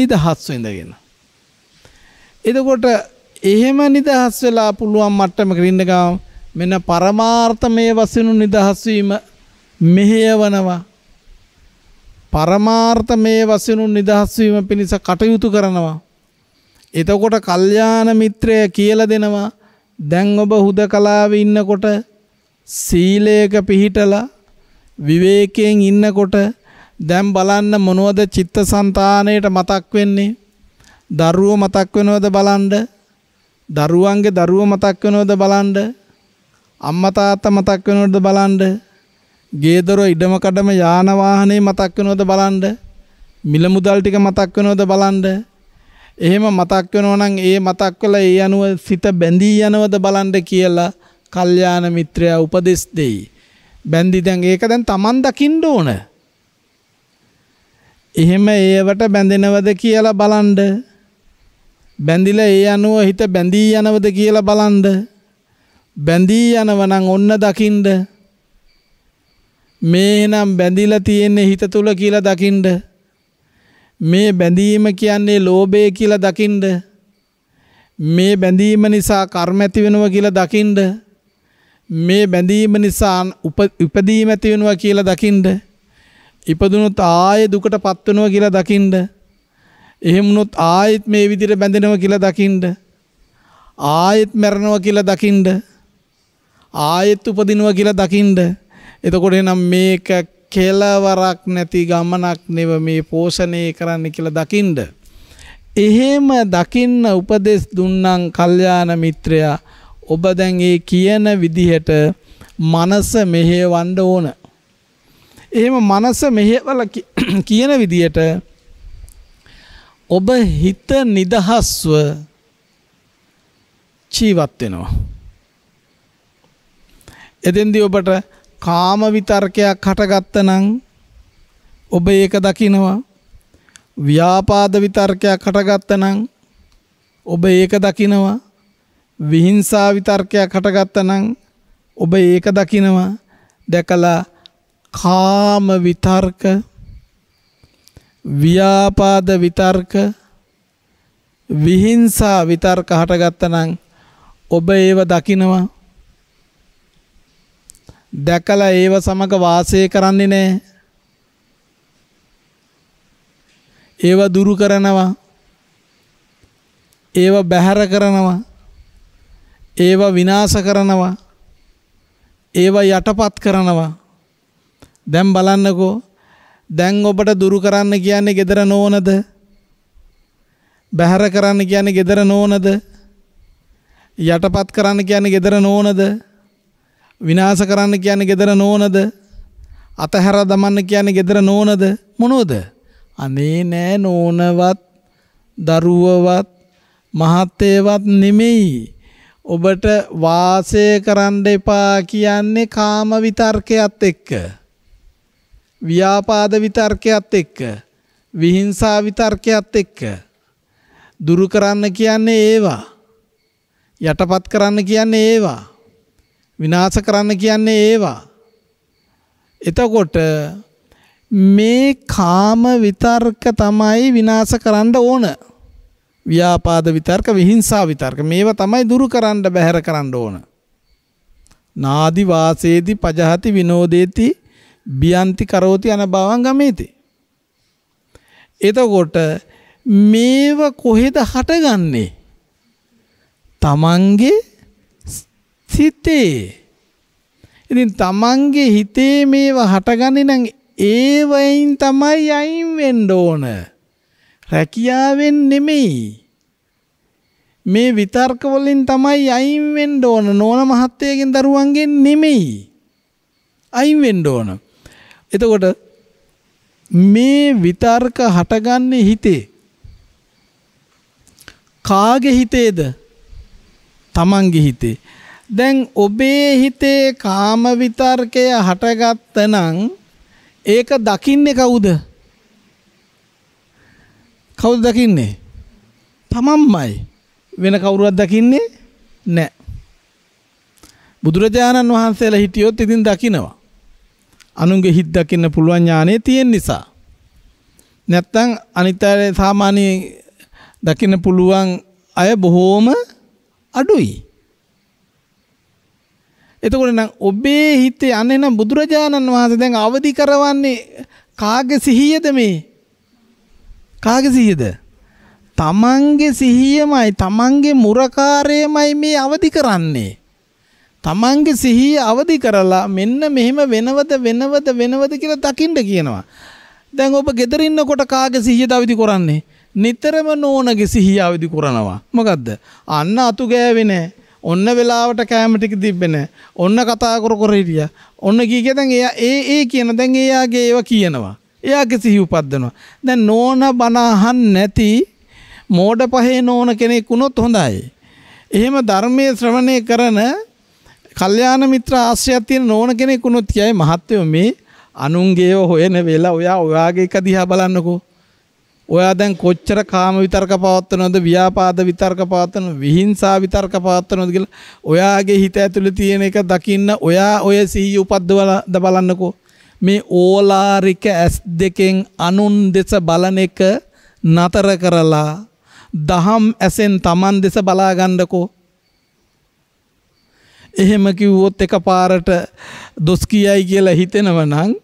නිදහස්ව ඉඳගෙන එතකොට එහෙම නිදහස් වෙලා පුළුවන් මට්ටමක ඉන්න ගාම මෙන පරමාර්ථමය වසිනු නිදහස්වීම මෙහෙයවනවා. පරමාර්ථමය වසිනු නිදහස්වීම පිණිස කටයුතු කරනවා. එතකොට කල්්‍යාන මිත්‍රය කියල දෙනවා දැන් ඔබ හුද කලාව ඉන්නකොට සීලයක පිහිටලා විවේකයෙන් ඉන්නකොට දැම් බලන්න මොනුවද චිත්ත සන්තානයට මතක් වෙන්නේ දරුවෝ මතක් වෙනවද බලන්ඩ දරුවන්ගේ දරුවෝ මතක් වෙනවද බලන්ඩ අම්මා තාත්තා මතක් වෙනවද බලන්න. ගේදොර ඉඩම කඩම යාන වාහනේ මතක් වෙනවද බලන්න. මිල මුදල් ටික මතක් වෙනවද බලන්න. එහෙම මතක් වෙනවා නම් ඒ මතක් කළා ඒ අනුව සිත බැඳී යනවද බලන්න කියලා කල්යාණ මිත්‍රයා උපදෙස් දෙයි. බැඳි දැන් ඒක දැන් Taman දකින්න ඕන. එහෙම ඒවට බැඳෙනවද කියලා බලන්න. බැඳිලා ඒ අනුව හිත බැඳී යනවද කියලා බලන්න. බැඳී යනවනම් ඔන්න දකින්ඩ මේනම් බැඳිලා තියෙන්නේ හිත තුල කියලා දකින්ඩ මේ බැඳීම කියන්නේ ලෝභය කියලා දකින්ඩ මේ බැඳීම නිසා කර්ම ඇති වෙනවා කියලා දකින්ඩ මේ බැඳීම නිසා උපදීම ඇති වෙනවා කියලා දකින්ඩ ඉපදුනොත් ආයේ දුකටපත් වෙනවා කියලා දකින්ඩ එහෙම වුණොත් ආයෙත් මේ විදිහට බැඳෙනවා කියලා දකින්ඩ ආයෙත් මැරෙනවා කියලා දකින්ඩ ආයෙත් උපදිනවා කියලා දකිින්ඩ. එතකොට නම් මේක කෙලවරක් නැති ගමනක් නෙව මේ පෝෂණය කරන්න කියලා දකිින්ඩ. එහෙම දකින්න උපදෙස් දුන්නං කල්්‍යාන මිත්‍රයා ඔබ දැන්ගේ කියන විදිහට මනස මෙහේ වන්ඩ ඕන. එහෙම මනස මෙහෙවල කියන විදියට ඔබ හිත නිදහස්ව ජීවත් වෙනවා. එතෙන්දී ඔබට කාම විතර්කයක් හටගත්තනම් ඔබ ඒක දකිනවා. ව්‍යාපාද විතර්කයක් හටගත්තනම් ඔබ ඒක දකිනවා. විහිංසා විතර්කයක් හටගත්තනම් ඔබ ඒක දකිනවා. දැකලා කාම විතර්ක ව්‍යාපාද විතර්ක විහිංසා විතර්ක හටගත්තනම් ඔබ ඒව දකිනවා දැකලා ඒව සමග වාසය කරන්නේ නැහැ. ඒව දුරු කරනවා. ඒව බැහැර කරනවා. ඒව විනාශ කරනවා. ඒව යටපත් කරනවා. දැන් බලන්නකෝ දැන් ඔබට දුරු කරන්න කියන්නේ gedara නෝනද? බැහැර කරන්න කියන්නේ gedara නෝනද? යටපත් කරන්න කියන්නේ gedara නෝනද? විනාස කරන්න කියන්නේ ගෙදර නෝනද අතහැර දමන්න කියන්නේ ගෙදර නෝනද මොනෝද අනේ නෑ නෝනවත් දරුවවත් මහත්තයවත් නෙමෙයි ඔබට වාසය කරන්න එපා කියන්නේ කාම විතර්කයත් එක්ක ව්‍යාපාද විතර්කයත් එක්ක විහිංසා විතර්කයත් එක්ක දුරු කරන්න කියන්නේ ඒවා යටපත් කරන්න කියන්නේ ඒවා විනාශ කරන්න කියන්නේ ඒවා. එතකොට මේ කාම විතර්ක තමයි විනාශ කරන්න ඕන. ව්‍යාපාද විතර්ක විහිංසා විතර්ක මේව තමයි දුරු කරන්න බැහැර කරන්න ඕන. නාදි වාසේති පජහති විනෝදේති බියන්ති කරෝති යන බවන් ගමේති. එතකොට මේව කොහෙද හටගන්නේ? තමන්ගේ හිතේ. ඉතින් තමන්ගේ හිතේ මේව හටගන්නේ නම් ඒවයින් තමයි අයින් වෙන්න ඕන. රැකියාවෙන් නෙමෙයි. මේ විතර්ක වලින් තමයි අයින් වෙන්න ඕන. නෝන මහත්තයගෙන් දරුවන්ගෙන් නෙමෙයි. අයින් වෙන්න ඕන. එතකොට මේ විතර්ක හටගන්නේ හිතේ. කාගේ හිතේද? තමන්ගේ හිතේ. දැන් ඔබේ හිතේ කාම විතර්කය හටගත්තනම් ඒක දකින්නේ කවුද? කවුද දකින්නේ? තමන්මයි. වෙන කවුරුවත් දකින්නේ නැහැ. බුදුරජාණන් වහන්සේලා හිටියොත් ඉතින් දකිනවා. අනුන්ගේ හිත දකින්න පුළුවන් ඥානය තියෙන නිසා. නැත්තම් අනිත් අය සාමාන්‍ය දකින්න පුළුවන් අය බොහෝම අඩුයි. එතකොට නම් ඔබේ හිතේ අනේ නම් බුදුරජාණන් වහන්සේ දැන් අවදි කරවන්නේ කාගේ සිහියද මේ? කාගේ සිහියද? තමන්ගේ සිහියමයි තමන්ගේ මුරකාරයමයි මේ අවදි කරන්නේ. තමන්ගේ සිහිය අවදි කරලා මෙන්න මෙහෙම වෙනවද වෙනවද වෙනවද කියලා දකින්න කියනවා. දැන් ඔබ ගෙදර ඉන්නකොට කාගේ සිහියද අවදි කරන්නේ? නිතරම නෝනගේ සිහිය අවදි කරනවා. මොකද්ද? අන්න අතු ගෑවේ නැහැ. ඔන්න වෙලාවට කෑම ටික තිබ්බේ ඔන්න කතා කර කර හිටියා. ඔන්න කීකේ දැන් එයා ඒ ඒ කියන දැන් එයාගේ ඒවා කියනවා. එයාගේ සිහි උපද්දනවා. දැන් නෝන බනහන් නැති මෝඩ පහේ නෝන කෙනෙක් වුණොත් හොඳයි. එහෙම ධර්මයේ ශ්‍රවණය කරන කල්යාණ මිත්‍ර ආශ්‍රයයක් තියෙන නෝන කෙනෙක් වුණොත් කියයි මහත්වෝ මේ අනුන්ගේව හොයන වෙලා ඔයා ඔයාගේ එක දිහා බලන්නකෝ ඔයා දැන් කොච්චර කාම විතර්ක පවත්වනවද ව්‍යාපාද විතර්ක පවත්වනවද විහිංසා විතර්ක පවත්වනවද කියලා ඔයාගේ හිත ඇතුලේ තියෙන එක දකින්න ඔයා ඔය සිහිය උපද්දවලා බලන්නකෝ මේ ඕලාරික ඇස් දෙකෙන් අනුන් දෙස බලන එක නතර කරලා දහම් ඇසෙන් Taman දෙස බලා ගන්නකෝ එහෙම කිව්වොත් එකපාරට දොස් කියයි කියලා හිතෙනවනම්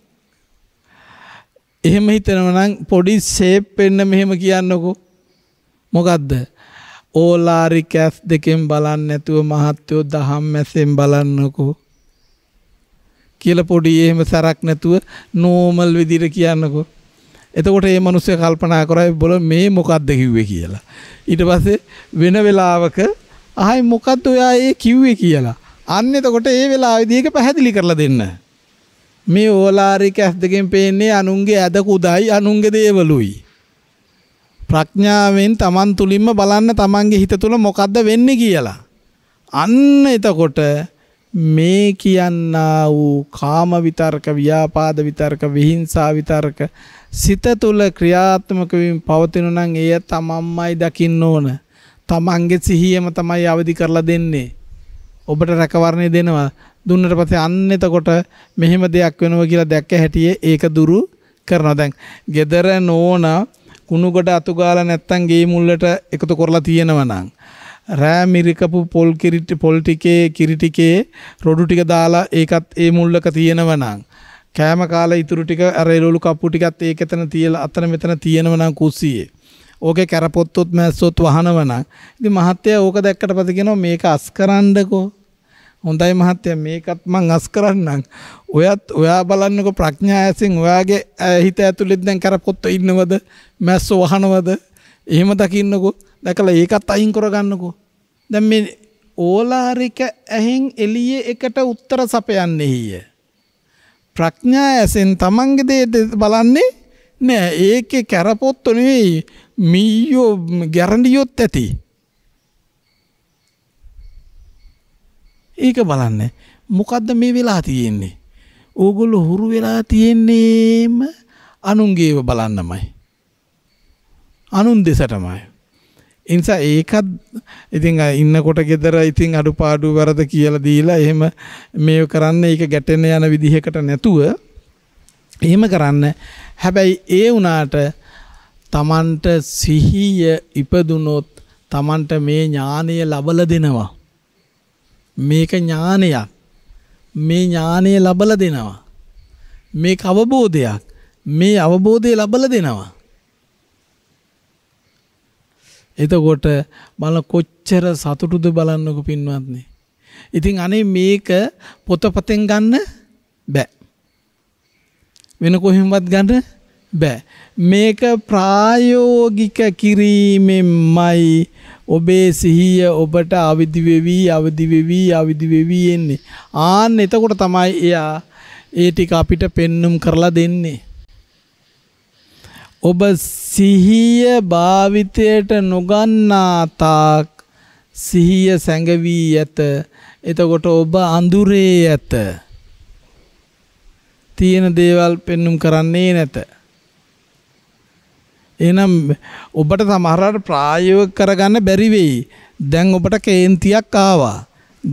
එහෙම හිතනවනම් පොඩි සේප් වෙන්න මෙහෙම කියන්නකෝ. මොකද්ද? ඕලාරි කැස් දෙකෙන් බලන්න නැතුව මහත්යෝ දහම් මැසෙන් බලන්නකෝ. කියලා පොඩි එහෙම සරක් නැතුව නෝමල් විදිහට කියන්නකෝ. එතකොට මේ මිනිස්සු කල්පනා කරයි බොල මේ මොකද්ද කිව්වේ කියලා. ඊට පස්සේ වෙන වෙලාවක ආයි මොකද්ද ඔයා ඒ කිව්වේ කියලා. අන්න එතකොට ඒ වෙලාවේදී ඒක පැහැදිලි කරලා දෙන්න. මේ ඕලාරික ඇස් දෙකෙන් පේන්නේ අනුන්ගේ ඇද කුදයි අනුන්ගේ දේවලුයි. ප්‍රඥාවෙන් තමන් තුළින්ම බලන්න තමන්ගේ හිත තුළ මොකක්ද වෙන්නේ කියලා. අන්න එතකොට මේ කියන්න වූ කාම විතර්ක ව්‍යාපාද විතර්ක විහිංසා විතර්ක සිත තුළ ක්‍රියාත්මක වීම පවතින නම් එය තමන්මයි දකින්න ඕන. තමන්ගේ සිහියම තමයි අවදි කරලා දෙන්නේ. ඔබට රැකවරණය දෙනවා දුන්නට පස්සේ අන්න එතකොට මෙහෙම දෙයක් වෙනවා කියලා දැක්ක හැටියේ ඒක දුරු කරනවා. දැන් gedara nona කුණු කොට අතු ගාලා නැත්තම් ගේ මුල්ලට එකතු කරලා තියෙනවා නම් රෑ මිරිකපු පොල් කිරිටි පොල් ටිකේ කිරිටිකේ රොඩු ටික දාලා ඒකත් ඒ මුල්ලක තියෙනවා නම් කෑම කාලා ඉතුරු ටික අර එළවලු කප්පු ටිකත් ඒක එතන තියලා අතන මෙතන තියෙනවා නම් කුස්සියේ ඕකේ කැරපොත්තොත් මැස්සොත් වහනවනම් ඉතින් මහත්තයා ඕක දැක්කට පස්සේ කියනවා මේක අස් කරන්නකෝ හොඳයි මහත්තයා මේකත් මං අස් කරන්නම්. ඔයත් ඔයා බලන්නකො ප්‍රඥා ඇසින් ඔයාගේ හිත ඇතුළෙත් දැන් කරපොත්ත ඉන්නවද? මැස්සෝ වහනවද? එහෙම දකින්නකො. දැකලා ඒකත් අයින් කරගන්නකො. දැන් මේ ඕලාරික ඇහෙන් එළියේ එකට උත්තර සපයන්නේ හිය. ප්‍රඥා ඇසෙන් තමන්ගේ දේ බලන්නේ නෑ ඒකේ කරපොත්ත නෙවෙයි මීයෝ ගැරන්ඩියොත් ඇති. ඒක බලන්න මොකද්ද මේ වෙලා තියෙන්නේ ඕගොල්ලෝ හුරු වෙලා තියෙන්නේම අනුන්ගේව බලන්නමයි අනුන් දෙසටමයි එනිසා ඒකත් ඉතින් ඉන්නකොට ගෙදර ඉතින් අඩුපාඩු වරද කියලා දීලා එහෙම මේව කරන්න ඒක ගැටෙන්න යන විදිහකට නැතුව එහෙම කරන්න හැබැයි ඒ වුණාට තමන්ට සිහිය ඉපදුනොත් තමන්ට මේ ඥානය ලබල දෙනවා මේක ඥානයක් මේ ඥානය ලබල දෙනවා මේ අවබෝධයක් මේ අවබෝධය ලබල දෙනවා එතකොට බල කොච්චර සතුටුද බලන්නක පින්වත්නේ ඉතින් අනේ මේක පොතපතෙන් ගන්න බෑ වෙන කොහෙන්වත් ගන්න බෑ මේක ප්‍රායෝගික කිරීමෙන්මයි ඔබේ සිහිය ඔබට අවදි වෙවි අවදි වෙවි අවදි වෙවි එන්නේ. ආන්න එතකොට තමයි එයා ඒ ටික අපිට පෙන්눔 කරලා දෙන්නේ. ඔබ සිහිය භාවිතයට නොගන්නා තාක් සිහිය සැඟවී ඇත. එතකොට ඔබ අඳුරේ ඇත. තියෙන දේවල් පෙන්눔 කරන්නේ නැත. එහෙනම් ඔබට සමහරවල් ප්‍රායෝගික කරගන්න බැරි වෙයි. දැන් ඔබට කේන්තියක් ආවා.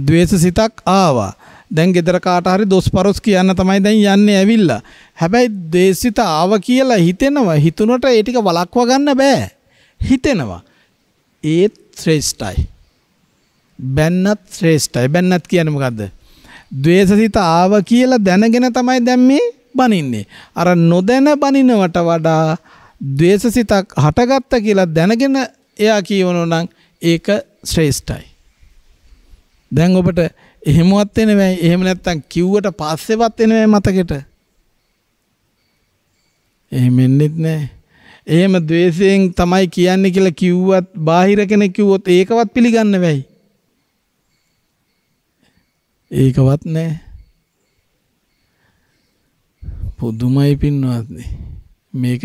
द्वේෂසිතක් ආවා. දැන් gedara කාට හරි දොස්පරොස් කියන්න තමයි දැන් යන්නේ ඇවිල්ලා. හැබැයි द्वේෂිත ආව කියලා හිතෙනවා. හිතුනට ඒ ටික වළක්වා ගන්න බෑ. හිතෙනවා. ඒත් ශ්‍රේෂ්ඨයි. බැන්නත් ශ්‍රේෂ්ඨයි. බැන්නත් කියන්නේ මොකද්ද? द्वේෂසිත ආව කියලා දැනගෙන තමයි දැන් මේ බනින්නේ. අර නොදැන බනිනවට වඩා ද්වේෂ සිතක් හටගත්ත කියලා දැනගෙන එයා කියවනු නම් ඒක ශ්‍රේෂ්ඨයි. දැන් ඔබට එහෙමවත් එනවයි එහෙම නැත්තම් කිව්වට පස්සෙවත් එනවයි මතකෙට. එහෙම එන්නෙත් නැහැ. එහෙම ද්වේෂයෙන් තමයි කියන්නේ කියලා කිව්වත් බාහිර කෙනෙක් කිව්වොත් ඒකවත් පිළිගන්න වෙයි. ඒකවත් නැහැ. පුදුමයි පින්නවත්නේ. මේක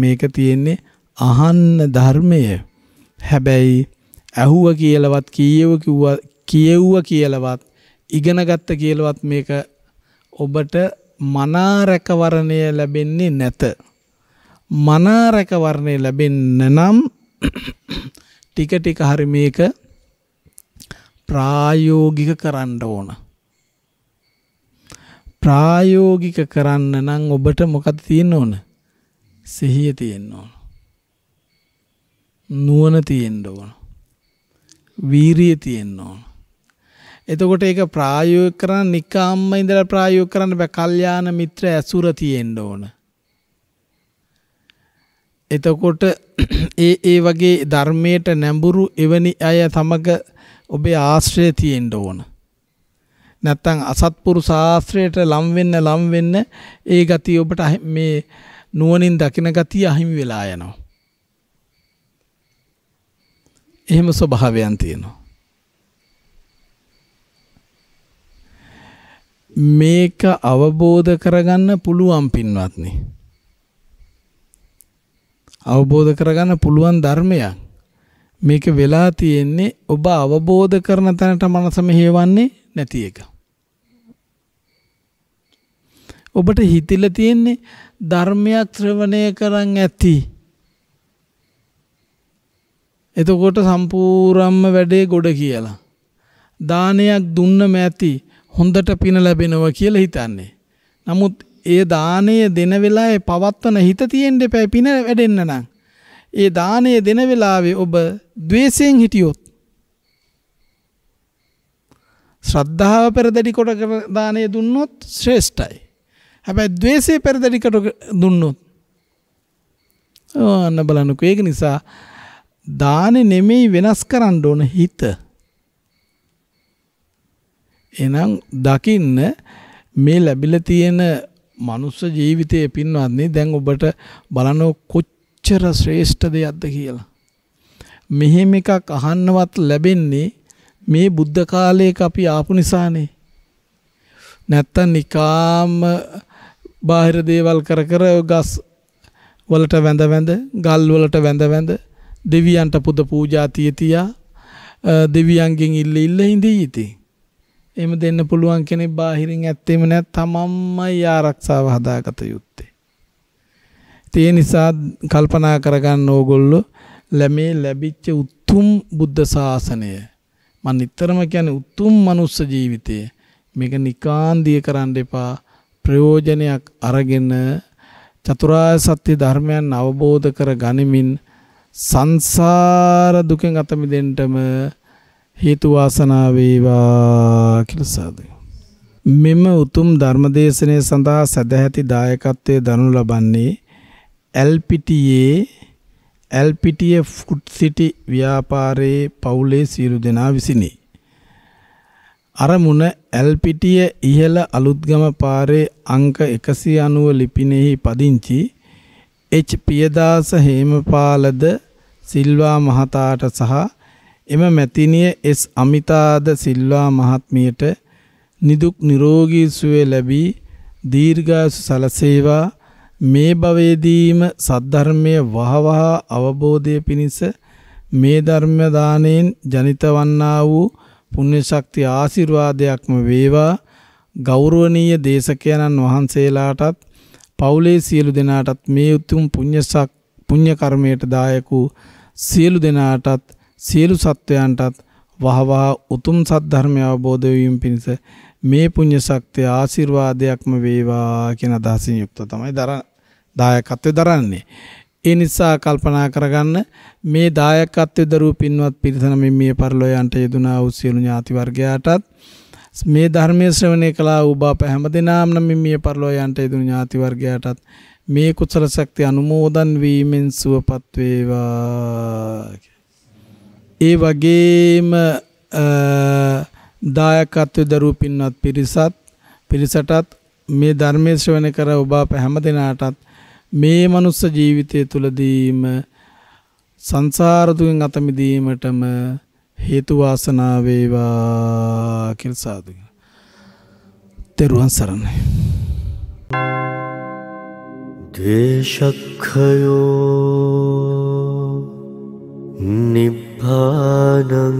මේක තියෙන්නේ අහන්න ධර්මය හැබැයි ඇහුව කියලවත් කියව කිව්වා කියෙව්ව කියලවත් ඉගෙනගත්ත කියලවත් මේක ඔබට මනාරැකවරණය ලැබෙන්නේ නැත මනාරැකවරණය ලැබෙන්න නම් ටික ටික හරි මේක ප්‍රායෝගික කරන්න ඕන ප්‍රායෝගික කරන්න නම් ඔබට මොකද තියෙන්න ඕන සිහිය තියෙන්න ඕන. නුවණ තියෙන්න ඕන. වීරිය තියෙන්න ඕන. එතකොට ඒක ප්‍රායෝගික කරන්න නිකාම්ම ඉඳලා ප්‍රායෝගික කරන්න බෑ. කල්යාණ මිත්‍ර ඇසුර තියෙන්න ඕන. එතකොට ඒ ඒ වගේ ධර්මයට නැඹුරු එවැනි අය සමග ඔබේ ආශ්‍රය තියෙන්න ඕන. නැත්තම් අසත්පුරු ශාස්ත්‍රයට ලම් වෙන්න ලම් වෙන්න ඒ ගතිය ඔබට මේ නුවණින් දකින ගතිය අහිමි වෙලා යනවා. එහෙම ස්වභාවයන් තියෙනවා. මේක අවබෝධ කරගන්න පුළුවන් පින්වත්නි. අවබෝධ කරගන්න පුළුවන් ධර්මයක්. මේක වෙලා තියෙන්නේ ඔබ අවබෝධ කරන තැනට මනස මෙහෙවන්නේ නැති එක. ඔබට හිතිලා තියෙන්නේ ධර්මයක් ශ්‍රවණය කරන් ඇති. එතකොට සම්පූර්ණම වැඩේ ගොඩ කියලා. දානයක් දුන්නම ඇති හොඳට පින ලැබෙනවා කියලා හිතන්නේ. නමුත් ඒ දානය දෙන වෙලාවේ පවත්වන හිත තියෙන්න එපා පින වැඩෙන්න නම්. ඒ දානය දෙන වෙලාවේ ඔබ द्वේෂයෙන් හිටියොත් ශ්‍රද්ධාව පෙරදැඩි කොට දානය දුන්නොත් ශ්‍රේෂ්ඨයි. හැබැයි ද්වේෂය පෙරදැරිකට දුන්නොත් අන්න බලන්නකෝ ඒක නිසා දානේ නෙමෙයි වෙනස් කරන්න ඕන හිත. එහෙනම් දකින්න මේ ලැබිලා තියෙන මනුස්ස ජීවිතයේ පින්වත්නි දැන් ඔබට බලන කොච්චර ශ්‍රේෂ්ඨ දෙයක්ද කියලා. මෙහෙම එකක් අහන්නවත් ලැබෙන්නේ මේ බුද්ධ කාලයක අපි ආපු නිසානේ. නැත්තම් නිකාම බාහිර දේවල් කර කර ගස් වලට වැඳ වැඳ ගල් වලට වැඳ වැඳ දෙවියන්ට පුද පූජා තිය තියා දෙවියන්ගෙන් ඉල්ල ඉල්ල හිඳී ඉති. එම දෙන්න පුළුවන් කෙනෙක් බාහිරින් ඇත්තෙම නැත් තමන්මයි ආරක්ෂාව හදාගත යුත්තේ. ඒ නිසා කල්පනා කරගන්න ඕගොල්ලෝ ලැබේ ලැබිච්ච උතුම් බුද්ධ ශාසනය මම නිතරම කියන්නේ උතුම් මනුස්ස ජීවිතය මේක නිකාන්දිය කරන්න එපා ප්‍රයෝජනයක් අරගෙන චතුරාර්ය සත්‍ය ධර්මයන් අවබෝධ කර ගනිමින් සංසාර දුකෙන් අත මිදෙන්නටම හේතු වාසනා වේවා කියලා සාදු. මෙම උතුම් ධර්මදේශනය සඳහා සදැහැති දායකත්වයේ දනු ලබන්නේ එල්පිටියේ එල්පිටියේ ෆුඩ් සිටි ව්‍යාපාරයේ පවුලේ සියලු දෙනා විසිනි. අරමුණ ඇල්පිටිය ඉහළ අලුත්ගම පාරේ අංක 190 ලිපිනෙහි පදිංචි එච් පියදාස හේමපාලද සිල්වා මහතාට සහ එම මැතිනිය එස් අමිතාද සිල්වා මහත්මියට නිදුක් නිරෝගී සුවය ලැබී දීර්ඝාසු සලසේවා මේ භවයේදීම සද්ධර්මය වහවහ අවබෝධය පිණිස මේ ධර්ම දාණයෙන් ජනිත වන්නා වූ පුණ්‍ය ශක්තිය ආශිර්වාදයක්ම වේවා ගෞරවනීය දේශකයන්න් වහන්සේලාටත් පවුලේ සියලු දෙනාටත් මේ උතුම් පුණ්‍ය පුණ්‍ය කර්මයට දායක වූ සියලු දෙනාටත් සියලු සත්වයන්ටත් වහවහ උතුම් සද්ධර්මය අවබෝධ වීම පිණිස මේ පුණ්‍ය ශක්තිය ආශිර්වාදයක්ම වේවා කියන අදහසින් යුක්ත තමයි දර දායකත්වය දරන්නේ. ඒ නිසා කල්පනා කරගන්න මේ දායකත්වයේ දරුව පින්වත් පිරිසන මේ මිය පරලෝ යන්ට යෙදුනා වූ සියලු ඥාති වර්ගයාටත් මේ ධර්මයේ ශ්‍රවණය කළා වූ බාප හැමදෙනාම මේ මිය පරලෝ යන්ට යෙදුණු ඥාති වර්ගයාටත් මේ කුසල ශක්තිය අනුමෝදන් වීමෙන් සුවපත් වේවා ඒ වගේම දායකත්වයේ දරුව පින්වත් පිරිසත් පිරිසටත් මේ ධර්මයේ ශ්‍රවණය කර ඔබ අප හැම දිනාටත් මේ මනුස්ස ජීවිතය තුලදීම සංසාර දුකින් අත මිදීමටම හේතු වාසනා වේවා කියලා සාදු. තෙරුවන් සරණයි. දේශක්ඛයෝ නිබ්බානං